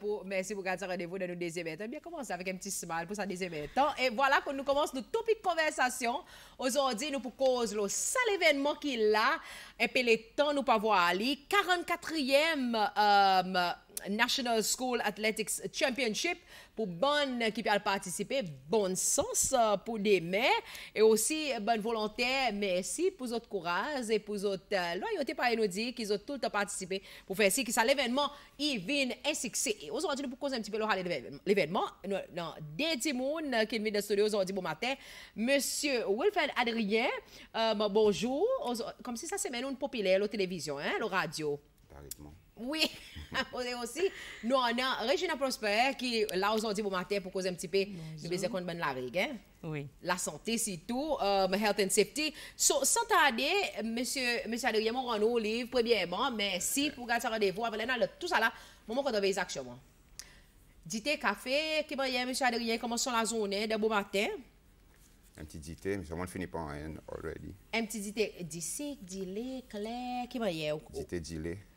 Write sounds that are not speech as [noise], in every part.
Ben, merci pour garder rendez-vous de nos deuxième temps. Bien commencer avec un petit smile pour sa deuxième temps. Et voilà que nous commençons notre topic conversation. Aujourd'hui, nous pour cause le seul événement qu'il a Et puis le temps nous pas voir aller. 44e euh, National School Athletics Championship pour bonne qui à participer, bon sens pour les mains et aussi euh, bonne volonté. Merci pour votre courage et pour votre euh, loyauté par nous dire qu'ils ont tout le temps participé pour faire ce que ça l'événement vienne un succès. Et aujourd'hui, pour causer un petit peu l'événement, Non, des dit euh, qui viennent de studio bon matin, Monsieur Wilfred Adrien, bonjour. Comme si ça c'est maintenant une populaire, la télévision, hein, la radio. Oui, [laughs] on est aussi. Nous, on a région prospère qui, là, aujourd'hui, bon matin, pour cause un petit peu de baiser qu'on ben la règle. Hein? Oui. La santé, c'est tout. Euh, health and safety. So, sans tarder, monsieur, monsieur Adrien Morano, livre, premièrement, merci pour garder rendez-vous. Après, là, tout ça là, moment qu'on a des actions. Dites café, qui va y monsieur Adrien, comment sont la journée de bon matin? Un petit dité, mais on finit pas en already. Un petit dité, d'ici, dilé, clair, qui va y Dité, dilé.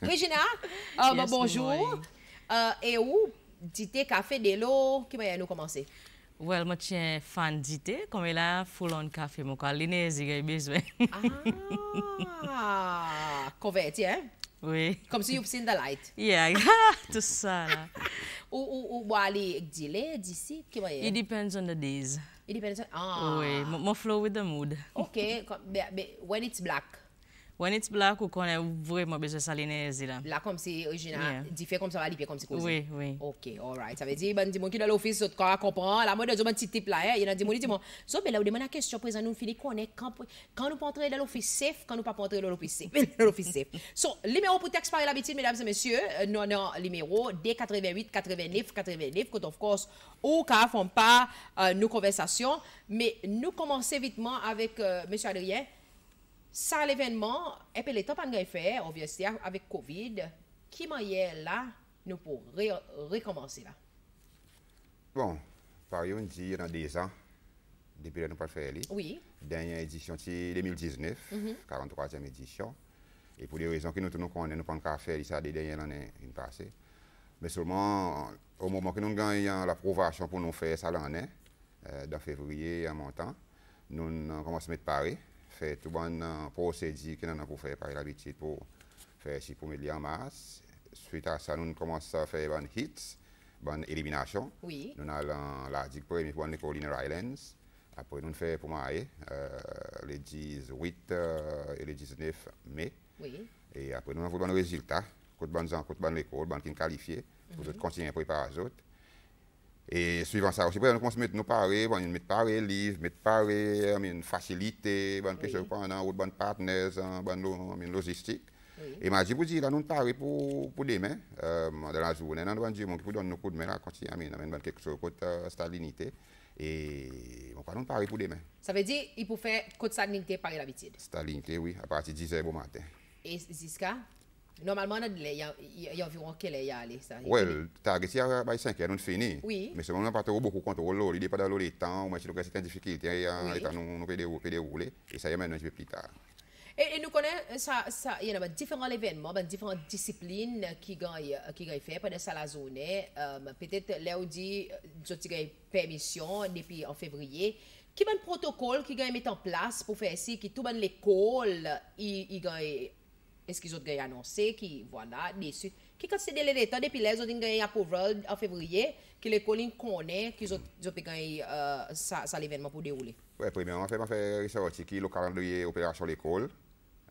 Regina, bonjou, e ou dite kafe de lo, ki mwenye nou komanse? Well, mwen tine fan dite, kome la fulon kafe mwen kwa linezi gey bezwe. Ah, kove ti, eh? Oui. Kome si you've seen the light. Yeah, [laughs] tout sa la. [laughs] Ou wali bon, dile, disi, ki mwenye? It depends on the days. It depends on, ah. Oui, mwen flow with the mood. Ok, when it's black? When it's black, ou qu'on a vraiment besoin de saliner là. Là, comme c'est original, yeah. différent comme ça, va lier comme c'est causé. Oui, oui. Ok, alright. Ça veut dire, ben, dis-moi qui dans l'office, c'est quoi, comprend. La mode, de ce petit type là, hein. il y en a, dis-moi, dis-moi. So, ben là, on demande la question, présent, nous, Philippe, qu'on est, quand, quand nous pas entrer dans l'office safe, quand nous pas entrer dans l'office safe. [laughs] dans l'office safe. So, numéro pour texte par l'habitude, mesdames et messieurs, euh, non, non, numéro D88 89 89, quand, of course, ou ne font pas euh, nos conversations. Mais nous commençons vite avec euh, monsieur Adrien ça l'événement et puis le temps qu'on fait avec avec covid qui manière là nous pour recommencer là bon par exemple dit a des ans depuis que nous pas faire oui dernière édition c'est 2019 43e mhm. édition et pour les raisons que nous nous connaissons nous pas faire ça des dernières années une passée mais seulement au moment que nous gagnons l'approbation pour nous faire ça l'année euh, dans février en montant nous, nous commence à mettre Paris fait tout bon procédé que nous avons faire par l'habitude pour faire si pour en masse. Suite à ça, nous commençons à faire une hits, une élimination. Oui. Nous allons la digue premier pour les Colline Islands. Après, nous faisons pour Maé, euh, les 18 euh, et le 19 mai. Oui. Et après, nous avons le résultat. Côte bonne zone, côte bonne école, bonne qui qualifiée. Mhm. Pour mm continuer à préparer les autres. Et suivant ça aussi, on commence à nous parler, on mettre parler livres, mettre parler, une facilité, bonne question pendant, autre bonne partenaire, hein, une logistique. Et moi, je vous dis, là, nous parlons pour, pour demain, euh, dans la journée, nous avons dit, mon qui donner nos coups de main, là, continuer, nous avons quelque chose pour euh, la stalinité. Et nous parlons parler pour demain. Ça veut dire, il faut faire côte stalinité par l'habitude? Stalinité, oui, à partir de 10h au matin. Et jusqu'à Normalement, il y, y, a environ quelle il y a allé ça? Well, target y a by 5 nous fini. Oui. Mais on n'a pas beaucoup contrôle, il n'est pas dans le temps, il si nous des difficultés, oui. nous peut dérouler, et ça il y a maintenant, je vais plus tard. Et, nous connaissons euh, ça, ça, il y a différents événements, ben, différentes disciplines qui gagnent euh, qui gagnent fait pendant la zone. Hein. Euh, ben, peut-être là où dit, j'ai une permission depuis en février. Qui est ben, le protocole qui gagne mettre en place pour faire ici, qui tout l'école, il gagne est-ce qu'ils ont gagné annoncé qui voilà des qui quand c'est de l'état depuis les ont gagné à Pauvel en février que les collines connaît qu'ils ont ils ont gagné euh, ça ça l'événement pour dérouler. Oui, premièrement, on fait on fait ressortir qui le calendrier opération l'école.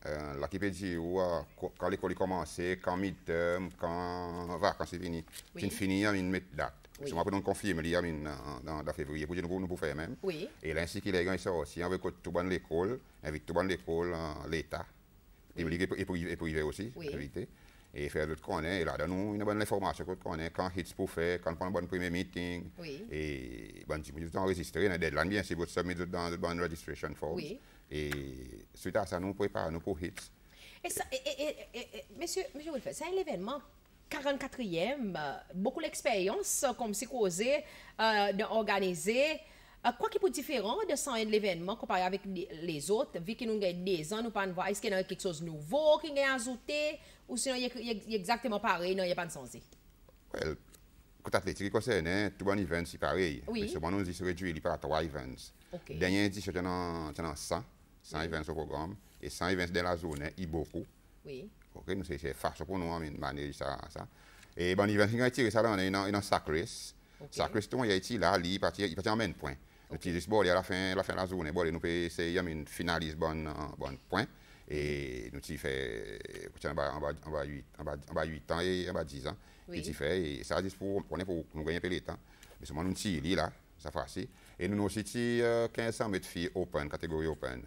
Euh, la qui peut dire où, euh, quand l'école a commencé, quand mid-term, quand vacances sont finies. C'est fini, il y a une date. Si on peut nous confirmer, il y a une euh, février, pour nous faire même. Oui. Et là, ainsi qu'il est, il aussi, on veut que tout le monde l'école, avec tout le monde l'école, l'État et privé aussi, en vérité. Et faire d'autres qu'on est, et là, donne-nous une bonne information, qu'on est, quand hits pour faire, quand prend un bon premier meeting. Et, bon, tu peux enregistrer, dans a deadline, bien, si vous submettez dans le bon registration form. Et suite à ça, nous préparons nous pour hits. Et ça, et, et, et, monsieur, monsieur c'est un événement 44e, beaucoup d'expérience, comme c'est causé, euh, d'organiser quoi qui peut différent de 101 l'événement comparé avec les autres, vu que nous avons des ans, nous ne pouvons pas voir, est-ce qu'il y a quelque chose de nouveau qui est ajouté, ou sinon il a exactement pareil, il n'y a pas de sens. Well, quand l'athlétique est tout bon hein, événement est pareil. Oui. Mais ce moment nous disons réduit, à trois événements. Dernier, Dernier se c'est un 100, 100 événements au programme, et 100 événements dans la zone, il y a beaucoup. Oui. Ok, nous c'est farce pour nous, hein, mais on ça, ça. Et bon, événement qui y été ça, là, on dans Sacris. Sacris, tout le monde est là, il part en même point. Nous okay. utilisons à la fin, la fin de la journée, nous pouvons essayer de finaliser un euh, bon point. Et nous avons fait en bas, on va 8, en, 8 ans et en bas 10 ans. Oui. Et, fait, et ça, c'est pour, pour nous gagner un peu de temps. Mais seulement nous tirons là, ça fait assez. Et nous avons aussi 1500 euh, mètres filles open, catégorie open.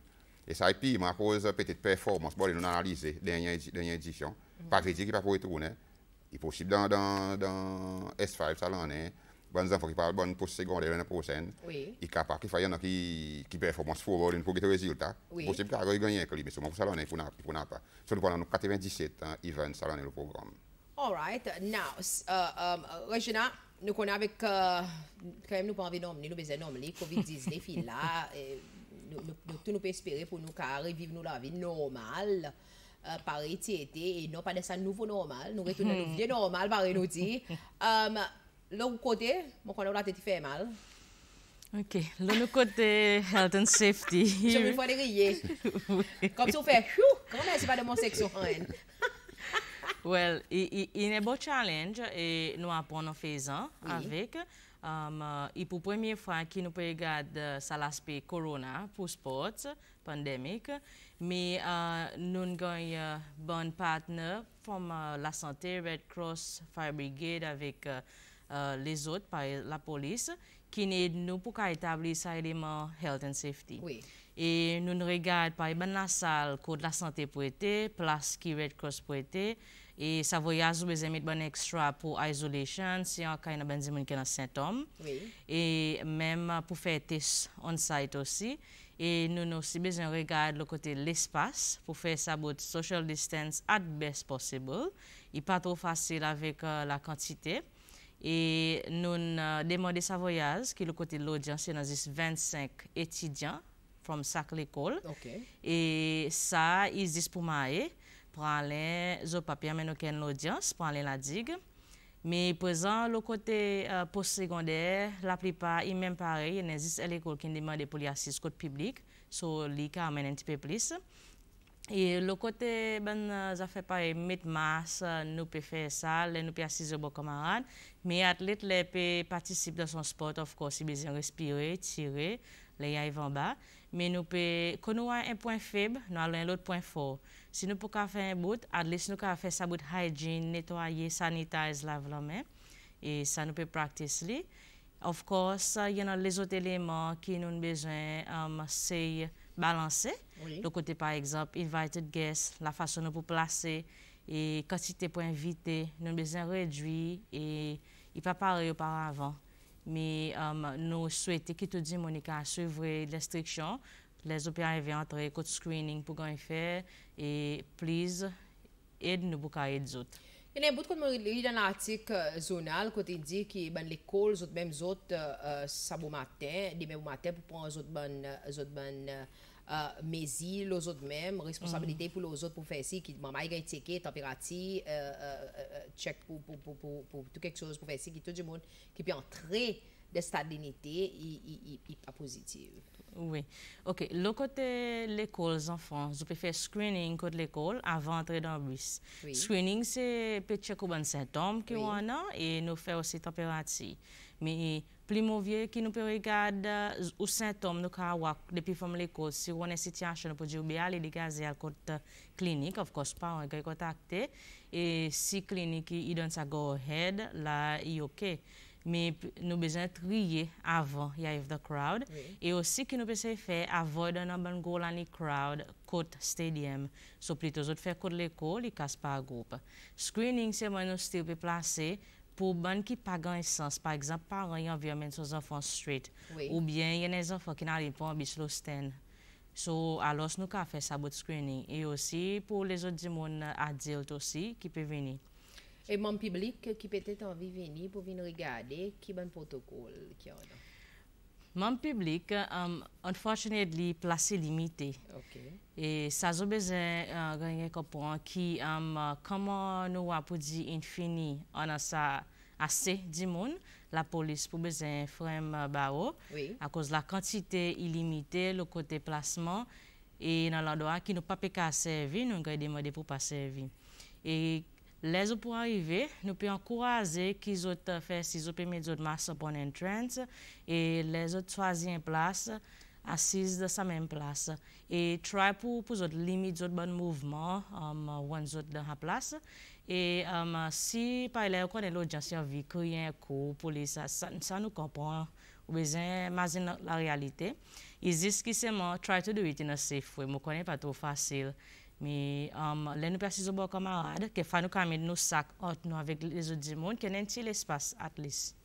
Et ça, et puis, à cause peut performance, bon, nous analysé dernière, dernière édition. Pas mhm. critique, pas pour retourner. Il est possible dans, dans, dans S5, ça l'en est. ban zan fok ki pal ban pou segonde yon aposen, yi kapak ki fay yon ki performans fowol yon pou gete rezultat. Posib kwa agon yi ganyek li, mwen pou salanen yi pou napak. Sò nou kwa nan nou kate 27, yi ven salanen loprogram. Alright, now, euh, euh, Regina, nou konan avik krem nou pan avi nom li, nou bezen nom li, COVID-19, fil la, nou tout nou pen espere pou nou kar reviv nou la avi normal, pare ti ete, nou pa desan nouvo normal, nou retoun nan nou vye normal, pare nou di, nou, Lou kote, mwen konon rate ti fè mal. Ok, lou nou kote health and safety. Jè mwen fò de riyè. Kom so fè, koumè se pa de monsèk so hèn. Well, y nè bo challenge, e nou apon nou fè zan avèk. Y um, pou premye fwa ki nou pwè y gade uh, sa laspe korona pou sport, pandemik, mi uh, nou n'goy uh, bon patne fòm la sante Red Cross Fire Brigade avèk Euh, les autres, par e- la police, qui nous pour établir ça élément health and safety. Oui. Et nous, nous regardons par eh ben, la salle, code de la santé pour être, place qui Red Cross pour être, et ça voyage besoin amis bon extra pour isolation si on a un ben symptôme qui symptôme. Et même pour faire test on-site aussi. Et nous, avons aussi besoin regarder le côté de l'espace pour faire ça votre social distance at best possible. Il n'est pas trop facile avec euh, la quantité. E nou nan demande sa voyaz ki lou kote lodyans yon nan zis 25 etidyan from sak l'ekol. E sa y zis pou ma e, pran len zo papi amene ken lodyans, pran len la dig. Me prezan lou kote post-sekondè, la pripa y men pare, yon nan zis el ekol kin demande pou li asis kote publik. So li ka amene niti pe plis. E lo kote ben zafè pa e mit mas, nou pe fè sa, le nou pe asize bo kamaran. Me atlet le pe patisip dan son spot, of course, i bezen respire, tire, le ya evan ba. Men nou pe, kon nou an en poin feb, nou alen lout poin fo. Si nou pou ka fè an bout, atlet si nou ka fè sa bout hygiene, netoye, sanitize, lave loman. E sa nou pe practice li. Of course, yon an le zot eleman ki nou nbezen seye. balanse. Lo kote par ekzap invited guests, la fason nou pou plase e katsite pou invite nou bezan redwi e papare yo par avan. Me nou swete ki tou di Monika a souvre lestriksyon, le zo pe a evi antre kout screening pou gen yon fè e please, ed nou pou ka ed zot. Yon en bout kout moun ri dan l'artik zonal kout indi ki ban lekol zot men zot sabou maten, di men mou maten pou pran zot men zot Euh, mais il y autres, mem, responsabilité mhm. pour les autres pour faire fè qui ki mamay gen teke, check pour pour pour tout chose pour faire si, tout le monde ki pi antre de stabilité et i, i, Oui. OK. Le côté l'école, les enfants, vous pouvez faire screening côté l'école avant d'entrer dans le bus. Screening, c'est peut-être un symptôme qu'on a et nous faire aussi température. Mais plus mauvais qui nous peut regarder ou symptômes nous avons depuis forme l'école si on une situation pour dire bien aller dégager à la clinique of course pas on hein, est contacté et si clinique il donne ça go ahead là il OK mais nous besoin trier avant y a the crowd et aussi que nous peut faire avoid un bon goal la crowd côte stadium Donc, plutôt autres faire court l'école il casse pas groupe screening c'est moi nous still placer pou ban ki pa gan esans, par ekzamp par an yon vyomen sou zon fon straight, ou bien yon e zon fon ki nan alipon an bislo sten. So alos nou ka a fe sabot screening. E osi pou le zon di moun adyelt osi ki pe veni. E moun piblik ki petet an vi veni pou vin rigade ki ban protokol ki anan? Mam publik, um, unfortunately, plase limite. Ok. E sa zo bezen, gen uh, gen kompon, ki um, uh, kama nou wapou di infini anan sa ase di moun, la polis pou bezen frem uh, ba ou. A koz la kantite ilimite, lo kote plasman, e nan landwa ki nou pa peka a servi, nou gen demande pou pa servi. E Lez ou pou arrive, nou pi an kouraze ki zote fè si zote pèmè zote mas apon entrense e lez ou tsoazyen plas asiz sa menm plas. E try pou zote limit zote bon mouvman, um, wèn zote dan ha plas. E um, si pa ilè ou konen lò djan sya vi kriyen kou pou li sa, sa nou kompon ou bezen mazen la realite. E zis ki seman try to do iti nan sefwe, mou konen pa tou fasil. Mais um, là, nous persistons aux camarades, que nous quand nos nous avec les autres monde, qui n'ont l'espace, espace least.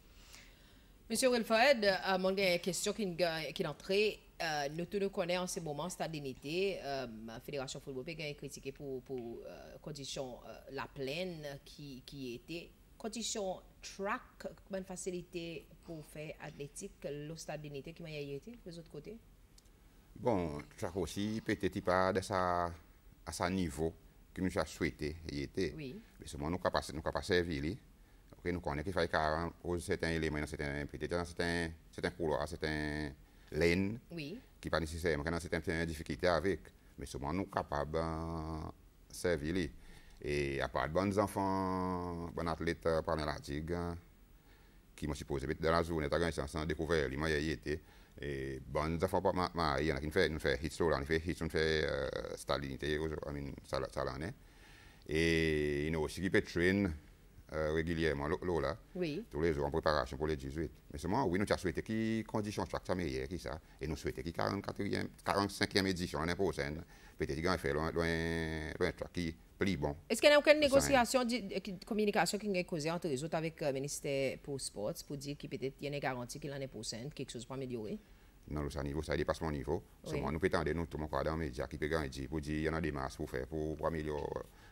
Monsieur Wilfred, euh, mon une question qui, est entrée. Euh, nous tous connaissons en ce moment, la euh, la Fédération Football a est critiquée pour, pour euh, condition euh, la plaine qui, qui était. Condition track, bonne facilité pour faire athlétique, le stabilité qui m'a été, de l'autre côté? Bon, track aussi, peut-être pas de ça à sa niveau que nous a souhaité y était. Oui. Mais seulement nous sommes nous de servir OK, nous connaissons qu'il fallait poser certains éléments dans certains dans certains couloirs, certains laines oui. qui pas nécessairement dans certaines difficultés avec. Mais seulement nous sommes capables de servir Et à part de bons enfants, bons athlètes, par la digue, hein, qui m'ont supposé dans la zone, t'as gagné chance de découvrir, il m'a y été. E bon, zafon pa ma, ma il y en a nou fè hit sou lan, nou fè hit sou, nou fè uh, stalinite yo, I mean, sa, sa lan e. E, you know, si ki pe train uh, regulyèman lò la, oui. tous les jours en préparation pour les 18. Mais seulement, oui, nous t'as souhaité qui condition chaque samedi, qui ça, et nous souhaité qui 44e, 45e édition l'année prochaine, peut-être qu'on fait loin, loin, loin, qui est-ce qu'il y a aucune négociation, eh, communication qui a été les autres avec le euh, ministère pour sports pour dire qu'il peut-être y a une garantie qu'il en est pour cent, quelque chose pour améliorer? Non, niveau ça n'est passe pas au niveau. Nous peut entendre nous, tout mon corps dans mais dire qu'il peut grand et dire pour y en a des masses pour faire pour améliorer.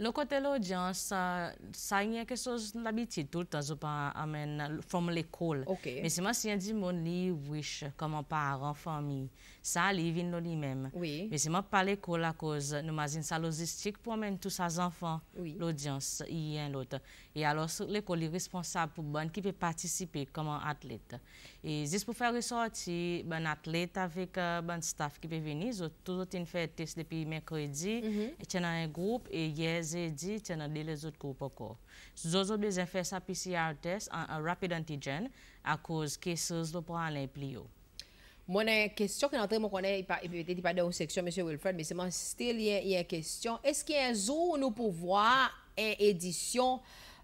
Le côté l'audience, ça, ça y a quelque chose d'habitude. tout le temps, je amène from l'école. Mais c'est moi si on dit mon wish comme parent, famille, ça arrive de lui-même. Mais c'est moi pas l'école à cause nous imagine une logistique pour amener tous ces enfants. L'audience, il y a l'autre. Et alors, l'école est responsable pour ben, qui peut participer comme athlète. Et juste pour faire ressortir un ben, athlète avec un euh, ben, staff qui peut venir, ils ont toujours fait un test depuis mercredi. Mhm. Et il y a un groupe, et hier, jeudi, il y a deux autres groupes encore. Ils ont besoin faire ça PCR test, un, rapid rapide antigen, à cause que ces se pour aller plus haut. Mon question que l'entrée, mon connaît, il peut être pas dans une section, M. Wilfred, mais c'est moi, il y a une question. Est-ce qu'il y a un jour où nous pouvons voir une édition?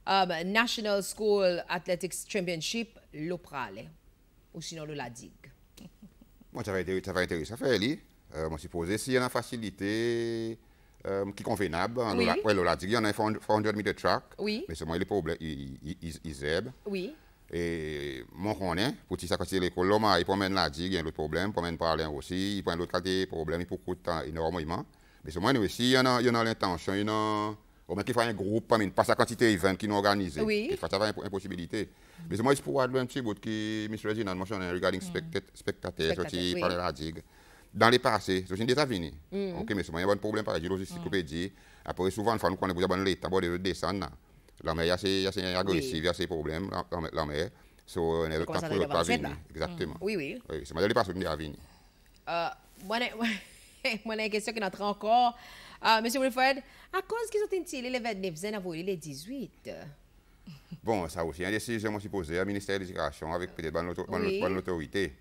um, National School Athletics Championship l'Oprale, ou sinon la digue. Moi, ça va être ça fait Euh, moi, supposé, s'il y en a facilité euh, qui est convenable, hein, oui. la digue, il y en a 400 mètres de track, oui. mais seulement il est pas il zèbre. Oui. Et mon connaît, pour ça, quand c'est l'école, l'homme, il promène la digue, il y a un autre problème, il promène parler aussi, il prend l'autre côté, problème, il prend énormément. de temps énormément. Mais c'est il y en a l'intention, il y en a Remarquez qu'il y a un groupe, mais pas sa quantité event qui nous organisé. Oui. Et ça va une impossibilité. Mais moi, je pourrais avoir un petit bout qui, M. Reginald, mentionné regarding mm. spectateurs, qui parlent de la digue. Dans les passés, c'est une des avenirs. Mm. Ok, mais il y a un problème par la logistique. Mm. Après, souvent, il faut nous connaître dans l'État, d'abord, de descendre. La mer, il y a assez agressif, il y a ces problèmes, la mer. So, on est le temps pour l'autre avenir. Exactement. Oui, oui. Oui, c'est moi, je ne pas soutenir l'avenir. Moi, j'ai [laughs] une question qui n'entre encore. Ah, monsieur Wilfred, à cause qu'ils ont tiré le 29 ans, ils les 18. Bon, ça aussi, un des sujets, suis au ministère de l'Éducation, avec peut-être autorité.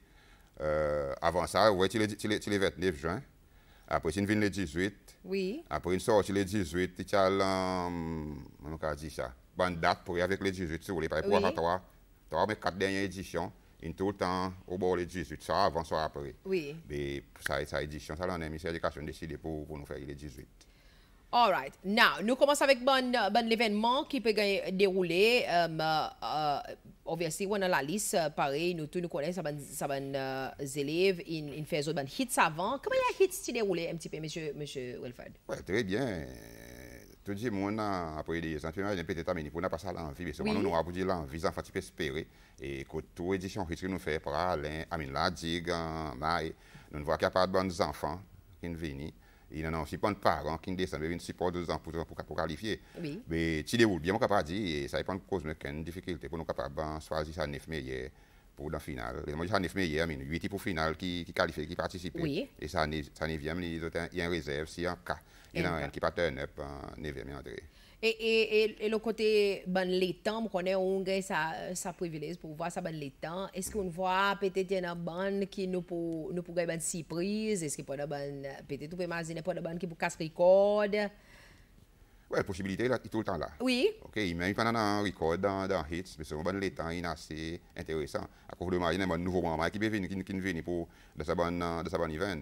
Euh, avant ça, ouais, tu les 29 juin. Après, une ville le 18. Oui. Après, une sortie le 18, tu as on a dit ça, bonne date pour avec le 18, si vous voulez, pour avoir trois, trois, mais quatre dernières éditions in tout le temps au bord les 18, ça avant, ça après. Oui. Mais ça, ça édition, ça, on a mis l'éducation décidé pour, pour nous faire les 18. All right. Now, nous commençons avec bon, euh, bon événement qui peut dérouler. Euh, euh, obviously, on a la liste, pareil, nous tous nous connaissons, ça va, nous élèves, ils in, font des hits avant. Comment les hits qui déroulent un petit peu, M. monsieur Oui, très bien tout dit, monde après les entraînements, il peut-être amené pour passer à l'envie. c'est pour nous, nous avons dit l'envie, ça fait espérer. Et que toute édition que nous faire pour Alain, Amine Ladig, hein, Marie, nous voyons qu'il n'y a pas de bons enfants qui viennent. Il en a aussi pas de parents qui descendent, ils pas de ans pour, pour, pour qualifier. Oui. Mais tu déroules bien, on capable de dire, ça dépend de cause, mais une difficulté pour nous capables de choisir ça 9 meilleurs pour la finale. les moi, j'en ai fait hier, mais pour finale qui, qui qualifient, qui participent. Et ça, ça vient, les autres, il y a une réserve, si en cas et n'y en a rien qui en Et, et, et, et le côté ben, les temps, on connaît on gagne sa, sa privilège pour voir ça ben, les Est-ce qu'on voit peut-être une bande qui nous pour nous pour gagner une ben surprise? Est-ce qu'il y a ben, peut-être on peut imaginer bande qui pour casser record? Oui, possibilité là, tout le temps là. Oui. OK, il met pendant un record dans, dans Hits, mais c'est bon, les il est assez intéressant. À cause de imaginer un nouveau moment qui est venu, qui, qui est venu pour, dans sa bonne, dans sa bonne event.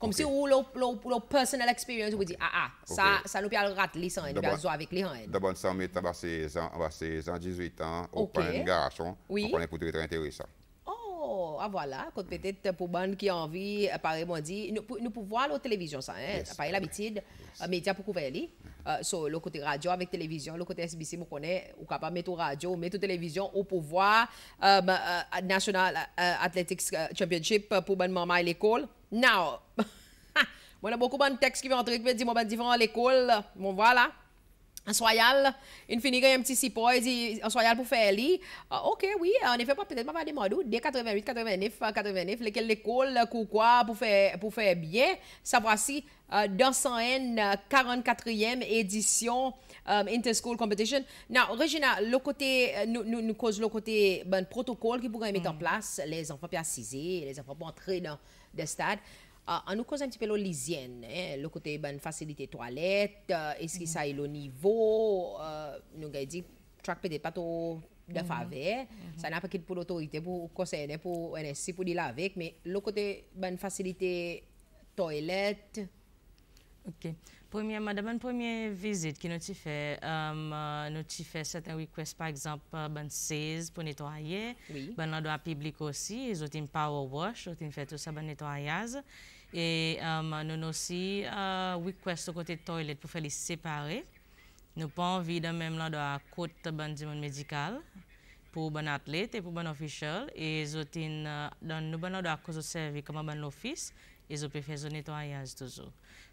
Comme si ou leur, le leur personal experience, ah ah, ça, ça nous peut rater les sangs, nous jouer avec les sangs. D'abord, ça m'a tabassé 16 ans, au okay. point de garçon. Oui. On est pour très intéressé. Oh, ah voilà, peut-être pour les qui ont envie, apparemment dit, nous, pouvoir pouvons voir la télévision, ça, hein, yes. l'habitude, yes. Euh, médias pour couvrir les. sur euh, so, le côté radio avec télévision, le côté SBC, vous connaissez, ou capable mettre radio, mettre télévision, au pouvoir euh, National Athletics Championship pour bonne maman à l'école. Non. [laughs] Moi, j'ai beaucoup de textes qui vont entrer, qui vont dire, moi, vais ben, à l'école, bon, voilà. En soyal, une vais un petit support, il soyal pour faire lit. Ah, ok, oui, en effet, peut-être vais des vais dès 88, 89, 89, lesquels l'école, quoi, pour faire, pour faire bien. Ça voici, uh dans 44e édition um, Interschool Competition. Now, Regina, le côté, euh, nous, nous, cause le côté, ben, protocole qui pourrait mettre en hmm. place, les enfants vais assisés, les enfants pas entrer dans de stade. Uh, ah, on nous cause un petit peu l'olisienne, hein, le côté ben, facilité toilette, uh, est-ce que ça est le niveau, euh, nous avons dit, track peut-être pas trop de mhm. faveur, mhm. ça n'a pas pour l'autorité, pour le conseil, hein, pour NSC, pour dire avec, mais le côté ben, facilité toilette. Ok. Première, dans une première visite, qui nous fait, euh, nous fait certains requests, par exemple, euh, ben 16 pour nettoyer, oui. ben l'endroit public aussi, ils ont une power wash, ils ont fait tout ça, ben nettoyage. Et euh, nous aussi, euh, request au côté toilette pour faire les séparer. Nous pas envie de même l'endroit côté ben du monde médical pour ben athlète et pour ben official. Et ils ont euh, dans nous ben l'endroit cause servir comme ben l'office, ils ont pu faire le nettoyage toujours.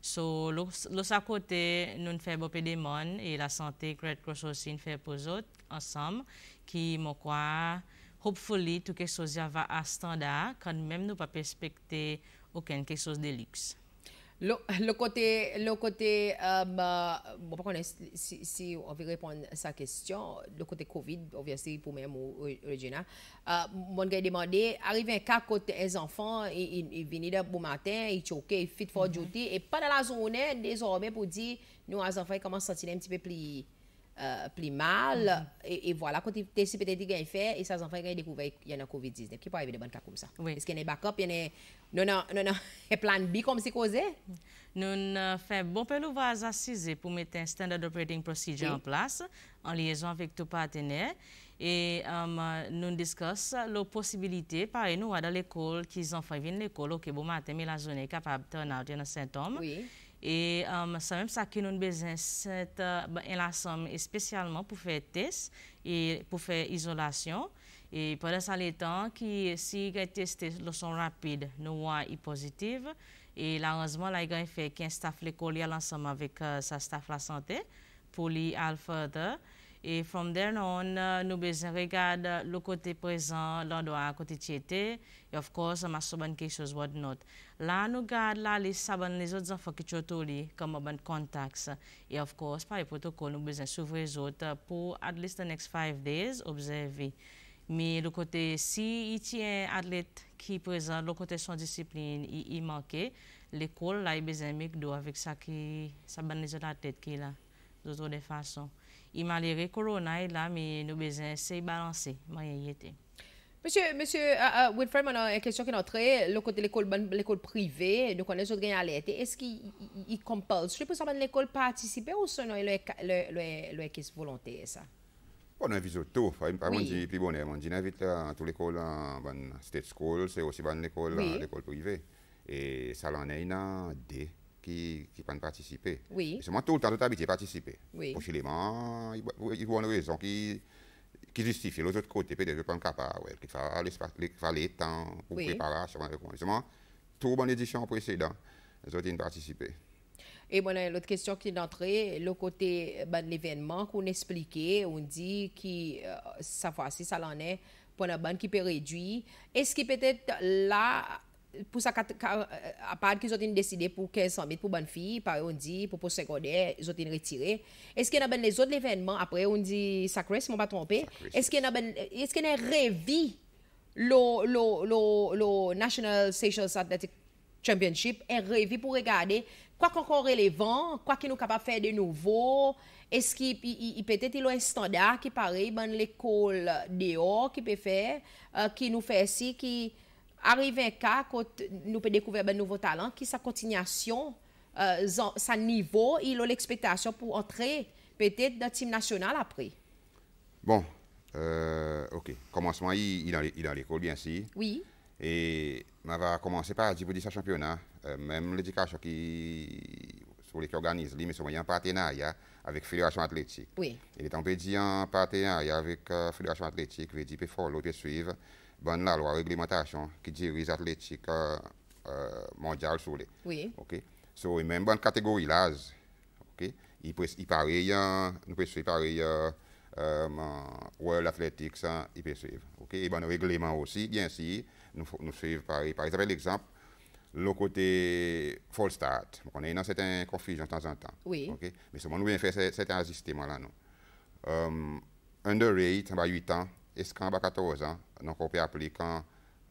So, lò sa kote, nou n fe bo pe deman e la sante kred krososin fe pou zot ansam ki mò kwa hopefully tou kesos y ava a standa kan mèm nou pa pespekte ouken kesos de liks. Le, le, côté, le côté euh, bon, si, si, on veut répondre à sa question, le côté COVID, obviously, pour même Regina, euh, on a demandé, arrivé un cas côté les enfants, ils viennent venaient bon matin, ils choquaient, ils fit for mm-hmm. duty, et dans la journée, désormais, pour dire, nous, les enfants, ils commencent à sentir un petit peu plus Euh, pli mal, e wala konti te sipe te di gen y fe, e sa zanfay gen y dekouve y ene COVID-19, ki pa eve de ban ka koum sa. Eske y ene backup, y ene, nou nan, nou nan, e plan bi kom si koze? Nou fè bon pe lou vaz asize pou mette en standard operating procedure en plas, en liyezon vek tou patene, e euh, nou n diskos lo posibilite, pare nou wada l'ekol, ki zanfay vin l'ekol, ok, bon maten, mi la zon e kapab, turn out, y ene sentom, oui, E um, sa mèm sa ki nou n bezèn set uh, en la som espèsyalman pou fè test, e, pou fè izolasyon. E pwè res alè tan ki si gè test test louson rapide nou wè yi pozitiv. E la rèzman la yi gè yon fè ki en staf lè kol yal ansam avèk uh, sa staf la santè pou li al fèdè. Et from then on, euh, nous besoin regarder euh, le côté présent, l'endroit à côté qui et of course, ma soban quelque chose what not. Là, nous garde là les saban les autres enfants qui sont comme bon contacts. Et of course, par les protocoles, nous besoin s'ouvrir les autres pour at least the next five days observer. Mais le côté, si il tient un athlète qui présent le côté son discipline, il, il manquait, l'école, là, il besoin de avec ça qui, ça les autres athlètes qui là, d'autres des façons il m'a les corona et là mais nos besoin c'est balancé Monsieur, monsieur uh, uh, Wilfred, on a une question qui est entrée. Le côté l'école, ben, l'école privée, nous connaissons autres gagnants alerte. Est-ce qu'il compulse Je pense que l'école participer ou sinon le est qui volonté ça on invite visé tout. Par exemple, oui. plus bonheur. On dit vite là, toute state school, c'est aussi l'école, euh, l'école privée. Et ça l'en est, il y a des qui, qui participer. Oui. moi tout le temps, tout habité participer. Oui. Pour il, il y a une raison qui, qui justifie l'autre côté, peut-être pas capable, ouais, qu'il fallait l'espace, qu'il fallait temps pour oui. préparer, moi, tout bon édition précédente, ils ont ont participé. Et bon, l'autre question qui est d'entrée, le côté ben, de l'événement qu'on expliquait, on dit qui euh, ça fois si ça l'en est, pour la banque qui peut réduire. Est-ce que peut-être là, pou sa apad ki zot in deside pou 500 mit pou ban fi, pare on di, pou pou sekonder, zot in retire. Eske nan ben le zot l'evenman, apre, on di, Sakris, mou pa trompe, eske nan revi lo National Station Athletic Championship, en revi pou regade, kwa kankon relevan, kwa ki nou kapa fe de nouvo, eske, petet ilo en standar ki pare, ban le kol deyo ki pe fe, ki nou fe si, ki Arrive un cas où nous peut découvrir un ben, nouveau talent qui sa continuation, euh, sa niveau, il a l'expectation pour entrer peut-être dans le team national après. Bon, euh, ok. Commencement, il, est dans l'école, bien sûr. Oui. Et on va commencer par le ce championnat. Euh, même l'éducation qui sur les qui organise, mais c'est un partenariat avec la Fédération athlétique. Oui. Il est en en partenariat avec la euh, Fédération athlétique, c'est-à-dire Fort, l'autre suivre bonne la loi réglementation qui dirige l'athlétique euh, euh, mondiale sur les. Oui. OK. So, même bonne catégorie l'âge. OK. Il, peut pareil, euh, nous peut suivre pareil World Athletics, hein, il peut suivre. OK. Et dans le règlement aussi, bien sûr, nous, nous suivons pareil. Par exemple, l'exemple, le côté false start, on est dans certains conflits de temps en temps. Oui. OK. Mais nous bien faire cet ajustement là, nous. Um, under 8, on va 8 ans est-ce qu'on à 14 ans, on peut appliquer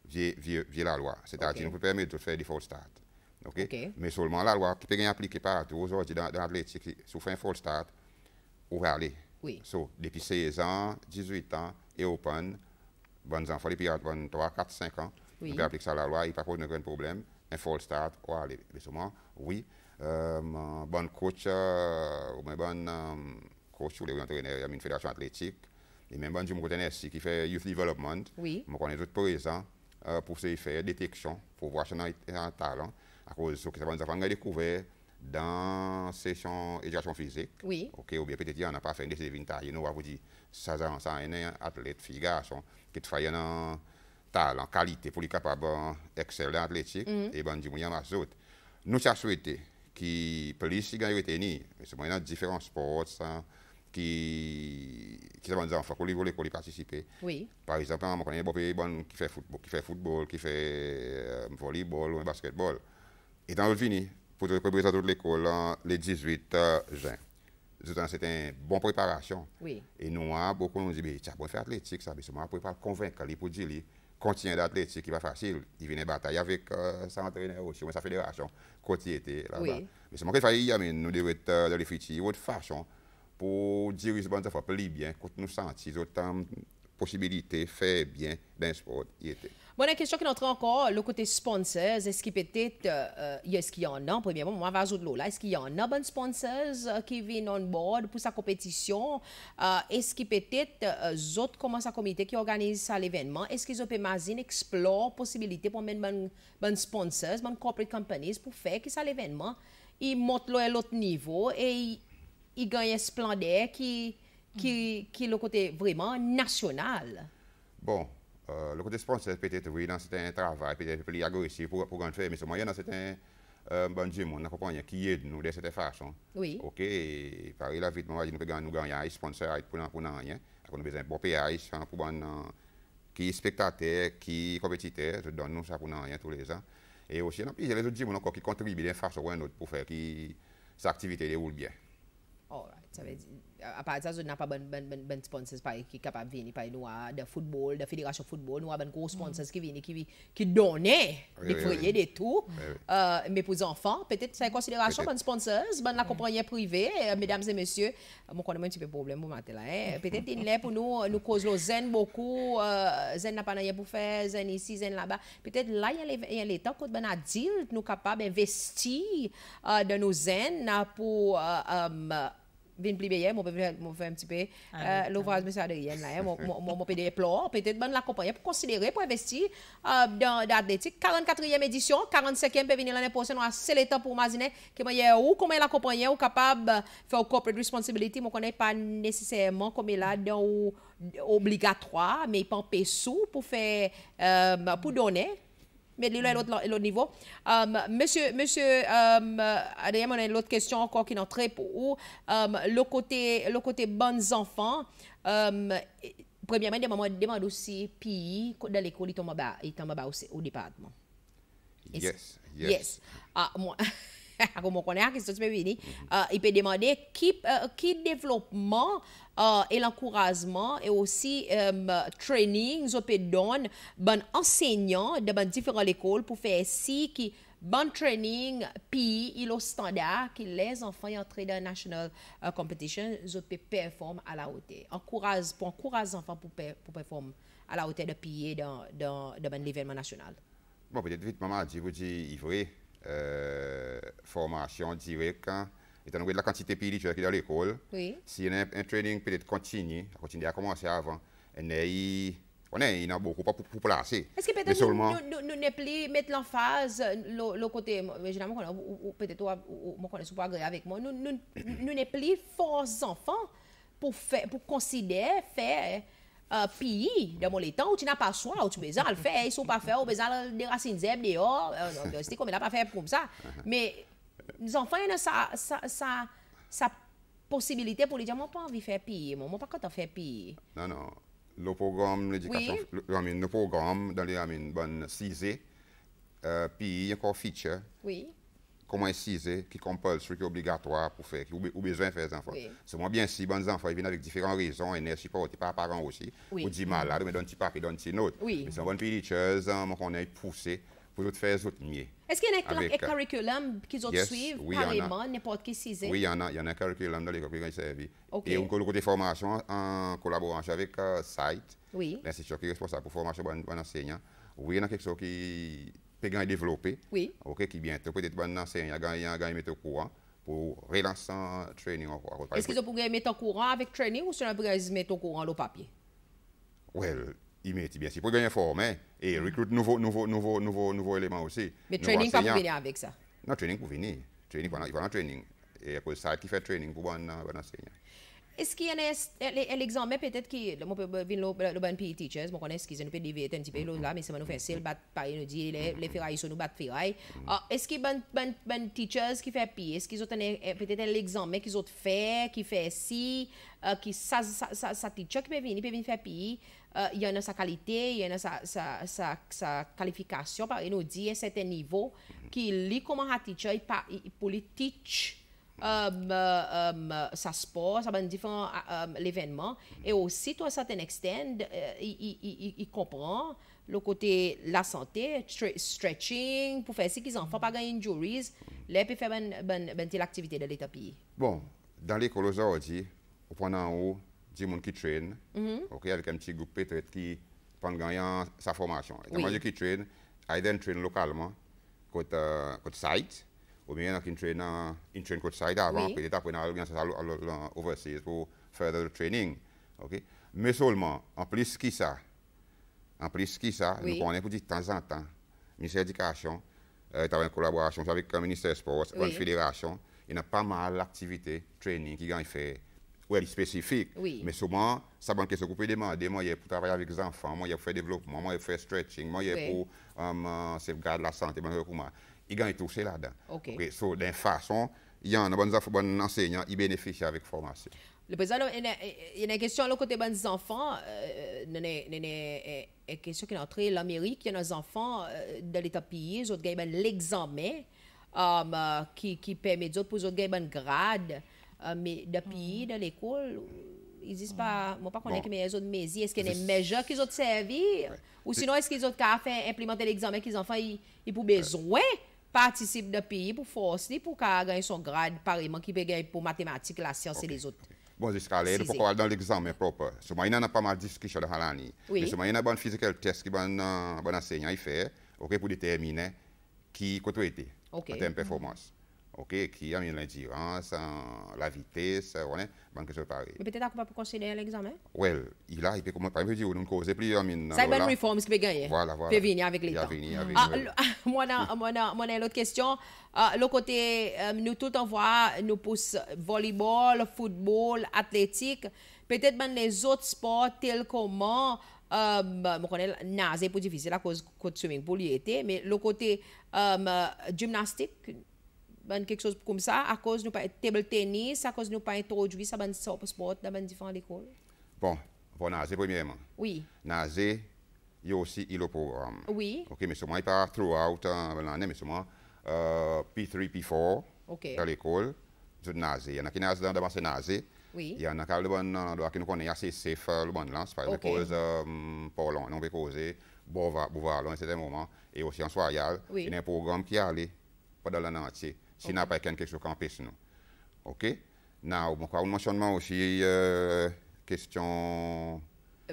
via, la loi. C'est-à-dire qu'on peut permettre de faire des false start. Mais seulement la loi qui peut être appliquée par aujourd'hui dans, l'athlétique, si on fait un false start, on va aller. So, depuis 16 ans, 18 ans, et open, bonnes enfants, depuis 3, 4, 5 ans, on peut appliquer ça à la loi, il n'y a pas de problème. Un false start, on va aller. Mais seulement, oui, euh, bon euh, euh, coach, ou bon coach ou il y a une fédération athlétique, et même du je qui fait Youth Development. Oui. Je connais d'autres présents euh, pour se faire détection, pour voir si on a un talent, à cause de ce que nous avons découvert dans session d'éducation physique. Oui. OK, ou bien peut-être on n'a pas fait des événements. Nous, on va vous dire, ça, ça, un athlète, fille, garçon, qui travaille un euh, talent, qualité, pour être capable d'exceller euh, athlétique, mm -hmm. et ben, du moyen à autres. Nous, ça souhaité qui plus de gagne mais c'est dans différents sports, qui qui savent dire faire qu'on les voler qu'on les participer oui par exemple on connaît bon pays bon qui fait football qui fait football qui fait euh, volleyball ou basketball et dans le fini pour représenter toute l'école les 18 euh, juin c'est une bonne préparation. Oui. Et nous, hein, beaucoup nous disent, mais tu as bon fait athlétique, ça, mais seulement pour pas convaincre les pour dire, continuer d'athlétique, qui va facile. Il vient bataille avec euh, sa entraîneur aussi, sa fédération, côté était là-bas. Oui. Mais seulement qu'il fallait y hein, mais nous devons être euh, dans les futurs, autre façon pour diriger bonne affaire plus bien, quand nous sentir autant possibilité faire bien dans ben, le sport. était. Bonne question qui entre encore, le côté sponsors, est-ce qu'il peut être, euh, est-ce qu'il y en a, premièrement, moi, va là, est-ce qu'il y en a un sponsors sponsor euh, qui viennent on board pour sa compétition? Euh, est-ce qu'il peut être, d'autres euh, autres, sa comité qui organise ça l'événement, est-ce qu'ils ont pu explorer, possibilité pour mettre bonnes bon sponsors, bonnes corporate companies pour faire que ça l'événement, ils montent l'autre niveau et il gagne Splendeur qui, qui, qui est le côté vraiment national. Bon, euh, le côté sponsor, peut-être, oui, c'est un travail, peut-être plus agressif pour, pour faire, mais ce moyen, c'est un bon Dieu, on compris, qui aide nous de cette façon. Oui. OK, pareil, la vie, on va dire, nous gagnons un sponsor pour nous, pour nous, rien. Hein. besoin de bon PH, hein, pour bon, euh, qui spectateur, qui compétiteur, je donne nous ça pour nous, rien tous les ans. Et aussi, il y a les autres gens qui contribuent d'une façon ou d'une autre pour faire que cette activité déroule bien à part ça, je n'ai pas de sponsors qui sont venir de venir hein, de football, de football, nous avons ban gros sponsors qui viennent, qui donnent qui créent des tout. Euh, mais pour les enfants, peut-être c'est une considération, de sponsors, de la mm. compagnie privée, euh, mesdames et messieurs, mon connaît un petit peu problème hein. mm. Peut-être que là pour nous, euh, nous cause de zen beaucoup, zen n'a pas rien pour faire, zen ici, zen là-bas. Peut-être là, il y a les temps qu'on a dit, nous capables d'investir dans nos zen pour... vin pli beye, mwen pwè mwen fè mtipè lò vras mè sa deyèm la, mwen pwè deyè plò pwè tèt mwen lakopanyè pwè konsidere pwè investi dan atletik 44èm edisyon, 45èm pwè vini lannè pwò se nou a selè tan pou mwazine ki mwen yè euh, ou komè lakopanyè ou kapab fè ou corporate responsibility mwen konè pa nesesèman komè la ou obligatroi mwen yè pa anpesou pou fè euh, pou donè mais l'un et l'autre niveau. Euh, monsieur, monsieur um, on a une autre question encore qui entrée pour euh, le côté, le côté bonnes enfants, premièrement, des mamans demandent aussi puis dans l'école, ils aussi au département. Yes, yes. yes. Ah, moi. [laughs] [laughs] comme on connaît, hein, euh, il peut demander qui, euh, qui développement euh, et l'encouragement et aussi euh, training, on peut donner bon enseignant de différentes écoles pour faire si qui bon training, puis il au standard que les enfants entrent dans national competition, on peut performer à la hauteur. Encourage, pour encourager les enfants pour, pour performer à la hauteur de piller dans, dans, dans l'événement national. Bon, peut-être vite, maman, je vous dis, il faut euh, formation directe, étant hein. donné la quantité de qu'il y a l'école, oui. si un, un training peut-être continue, continuer à commencer avant, on il y a beaucoup pas pour, pour placer. Est-ce que peut-être nous, nous, nous plus mettre l'emphase, euh, le, le côté, généralement, peut-être ne connaît pas avec moi, nous, nous, nous, plus force enfants pour, faire, pour considérer faire euh, ah, pays, dans mon temps, où tu n'as pas soin, où tu besoin le fait, ils ne sont pas faits, ou besoin de racines zèbres dehors. Euh, c'est comme il n'a pas fait comme ça. Mais les enfants, ils ont sa, sa, sa, possibilité pour les dire, moi, pas envie de faire pire, moi, moi, pas quand tu fais pire. Non, non. Le programme l'éducation, oui. le, le programme dans les amis, bonne CISE, euh, pays, encore feature. Oui comment est qui ce qui est obligatoire pour faire, qui besoin de faire des enfants. C'est moi bien si bonnes enfants, ils viennent avec différentes raisons, et ne supportent pas parents aussi. Oui. Ou dit malade, mais donne petit papier, donne petit note. Oui. Mais c'est bon bonne choses, chose, on est poussé pour faire faire autres mieux. Est-ce qu'il y a un euh, curriculum qu'ils ont suivi, par oui, n'importe qui saison? Oui, il y en a, il y a un curriculum dans l'école qui servi. Et on le côté formation en collaboration avec euh, SITE, oui. l'institution qui est responsable pour la formation pour enseignant. Oui, il y en a quelque chose qui qui est développé, oui. ok, qui bientôt peut-être bon enseigne, il y a un mettre au courant pour relancer training Est-ce qu'ils pourraient mettre au courant avec training ou seulement pourraient mettre au courant le papier? Well, il met bien sûr pour gagner forme et mm. recruter nouveaux nouveaux nouveaux nouveaux nouveaux éléments aussi. Mais training pas pour venir avec ça. Non, training pour venir, training pour training et après ça qui fait training pour bon enseignant. Eski yon e l'exame pe tèt ki, moun pe vin lò ban piye teachers, moun konen eski zè nou pe divi eten tipe lò la, men seman nou fensil, bat pari nou di, le feray sou nou bat feray. Eski ban teachers ki fè piye, eski zot an e l'exame ki zot fè, ki fè si, sa teacher ki pe vin, ki pe vin fè piye, yon an sa kalite, yon an sa kalifikasyon, pari nou di, e seten nivou ki li koman ha teacher, yon an sa kalifikasyon, Um, um, ça sport, passe, ça différents euh, um, Et aussi, toi, certain extent, il comprend le côté la santé, stretching, pour faire ce qu'ils enfants pas gagner injuries, les peut faire ben, ben, ben l'activité de l'état pays. Bon, dans l'école aujourd'hui, au prend en haut il y qui traînent, mhm. OK, avec un petit groupe peut-être qui prend gagnant sa formation. Les gens qui traînent, ils traînent localement, côté euh, côté site, ou bien il y en a train coach Saïda avant, ah, puis l'État prend l'organisation à l'overseas pour faire training. ok Mais seulement, en plus qui ça, en plus qui ça, nous connaissons pour dire de temps en temps, ministère de l'Éducation, euh, une collaboration avec le ministère des Sports, oui. une fédération, il y a pas mal d'activités, training qui gagnent fait ouais, spécifique. Mais souvent, ça va se couper des demander, moi, pour travailler avec les enfants, moi, pour faire développement, moi, pour faire stretching, moi, oui. pour um, sauvegarder la santé, moi ils être touché là-dedans. OK. Donc d'une façon, il y a un bon, bon enseignant, il bénéficie avec formation. Le président, il y a une question à l'autre côté des enfants. Il y a une question qui est entrée l'Amérique. Il y a des enfants euh, dans l'État pays, ils ont ben, l'examen um, euh, qui, permet d'autres pour autres un ben, grade. Euh, mais dans pays, dans l'école, ils disent pas, ah. moi pas connais qui les autres maisies. Est-ce qu'il y a des mesures qu'ils ont servi? Ou sinon, est-ce qu'ils ont fait implémenter l'examen qu'ils ont fait, ils, pour besoin? participe de pays pour force, ni pour gagner son grade, pareillement, qui peut gagner pour mathématiques, la science et les autres. Bon, jusqu'à il faut pourquoi dans l'examen propre. Ce matin, il y a pas mal de discussions de Halani. Ce matin, il y a un physical test qui va euh, bon enseignant, il ok, pour déterminer qui côté était, okay. en performance ok, qui a mis hein, la vitesse, voilà, euh, banque de Paris. Mais peut-être qu'on peut considérer l'examen Well, il a, il peut commencer, par exemple, dire, on oh, ne cause plus, on hein, Ça, une réforme qui peut gagner. Voilà, voilà. Peut venir avec les temps. Venir, avec ah, [laughs] moi, moi, une autre question. Ah, le côté, euh, nous tout envoie, nous pousse volleyball, football, athlétique, peut-être même les autres sports tels comment je euh, bah, connais pas, plus difficile à cause de swimming pour l'été, mais le côté gymnastique, ban quelque chose comme ça, à cause nous pas table tennis, à cause nous pas introduit ça ban sport dans ban différentes écoles. Bon, voilà nager premièrement. Oui. Nager, il y a aussi il au programme. Oui. OK, mais seulement il part throughout euh, l'année, mais seulement euh, P3, P4 à dans l'école, je nager. Il y en a qui nagent dans d'abord c'est nager. Oui. Il y en a qui bon euh, qui nous connaît assez safe euh, le bon lance par exemple cause euh, pour long, on peut causer bouvard, bouvard, à un moment et aussi en soirée, il y a un programme qui est allé pendant l'année entière quelque chose qui keso nous. ok now moka on mentionnement aussi euh, question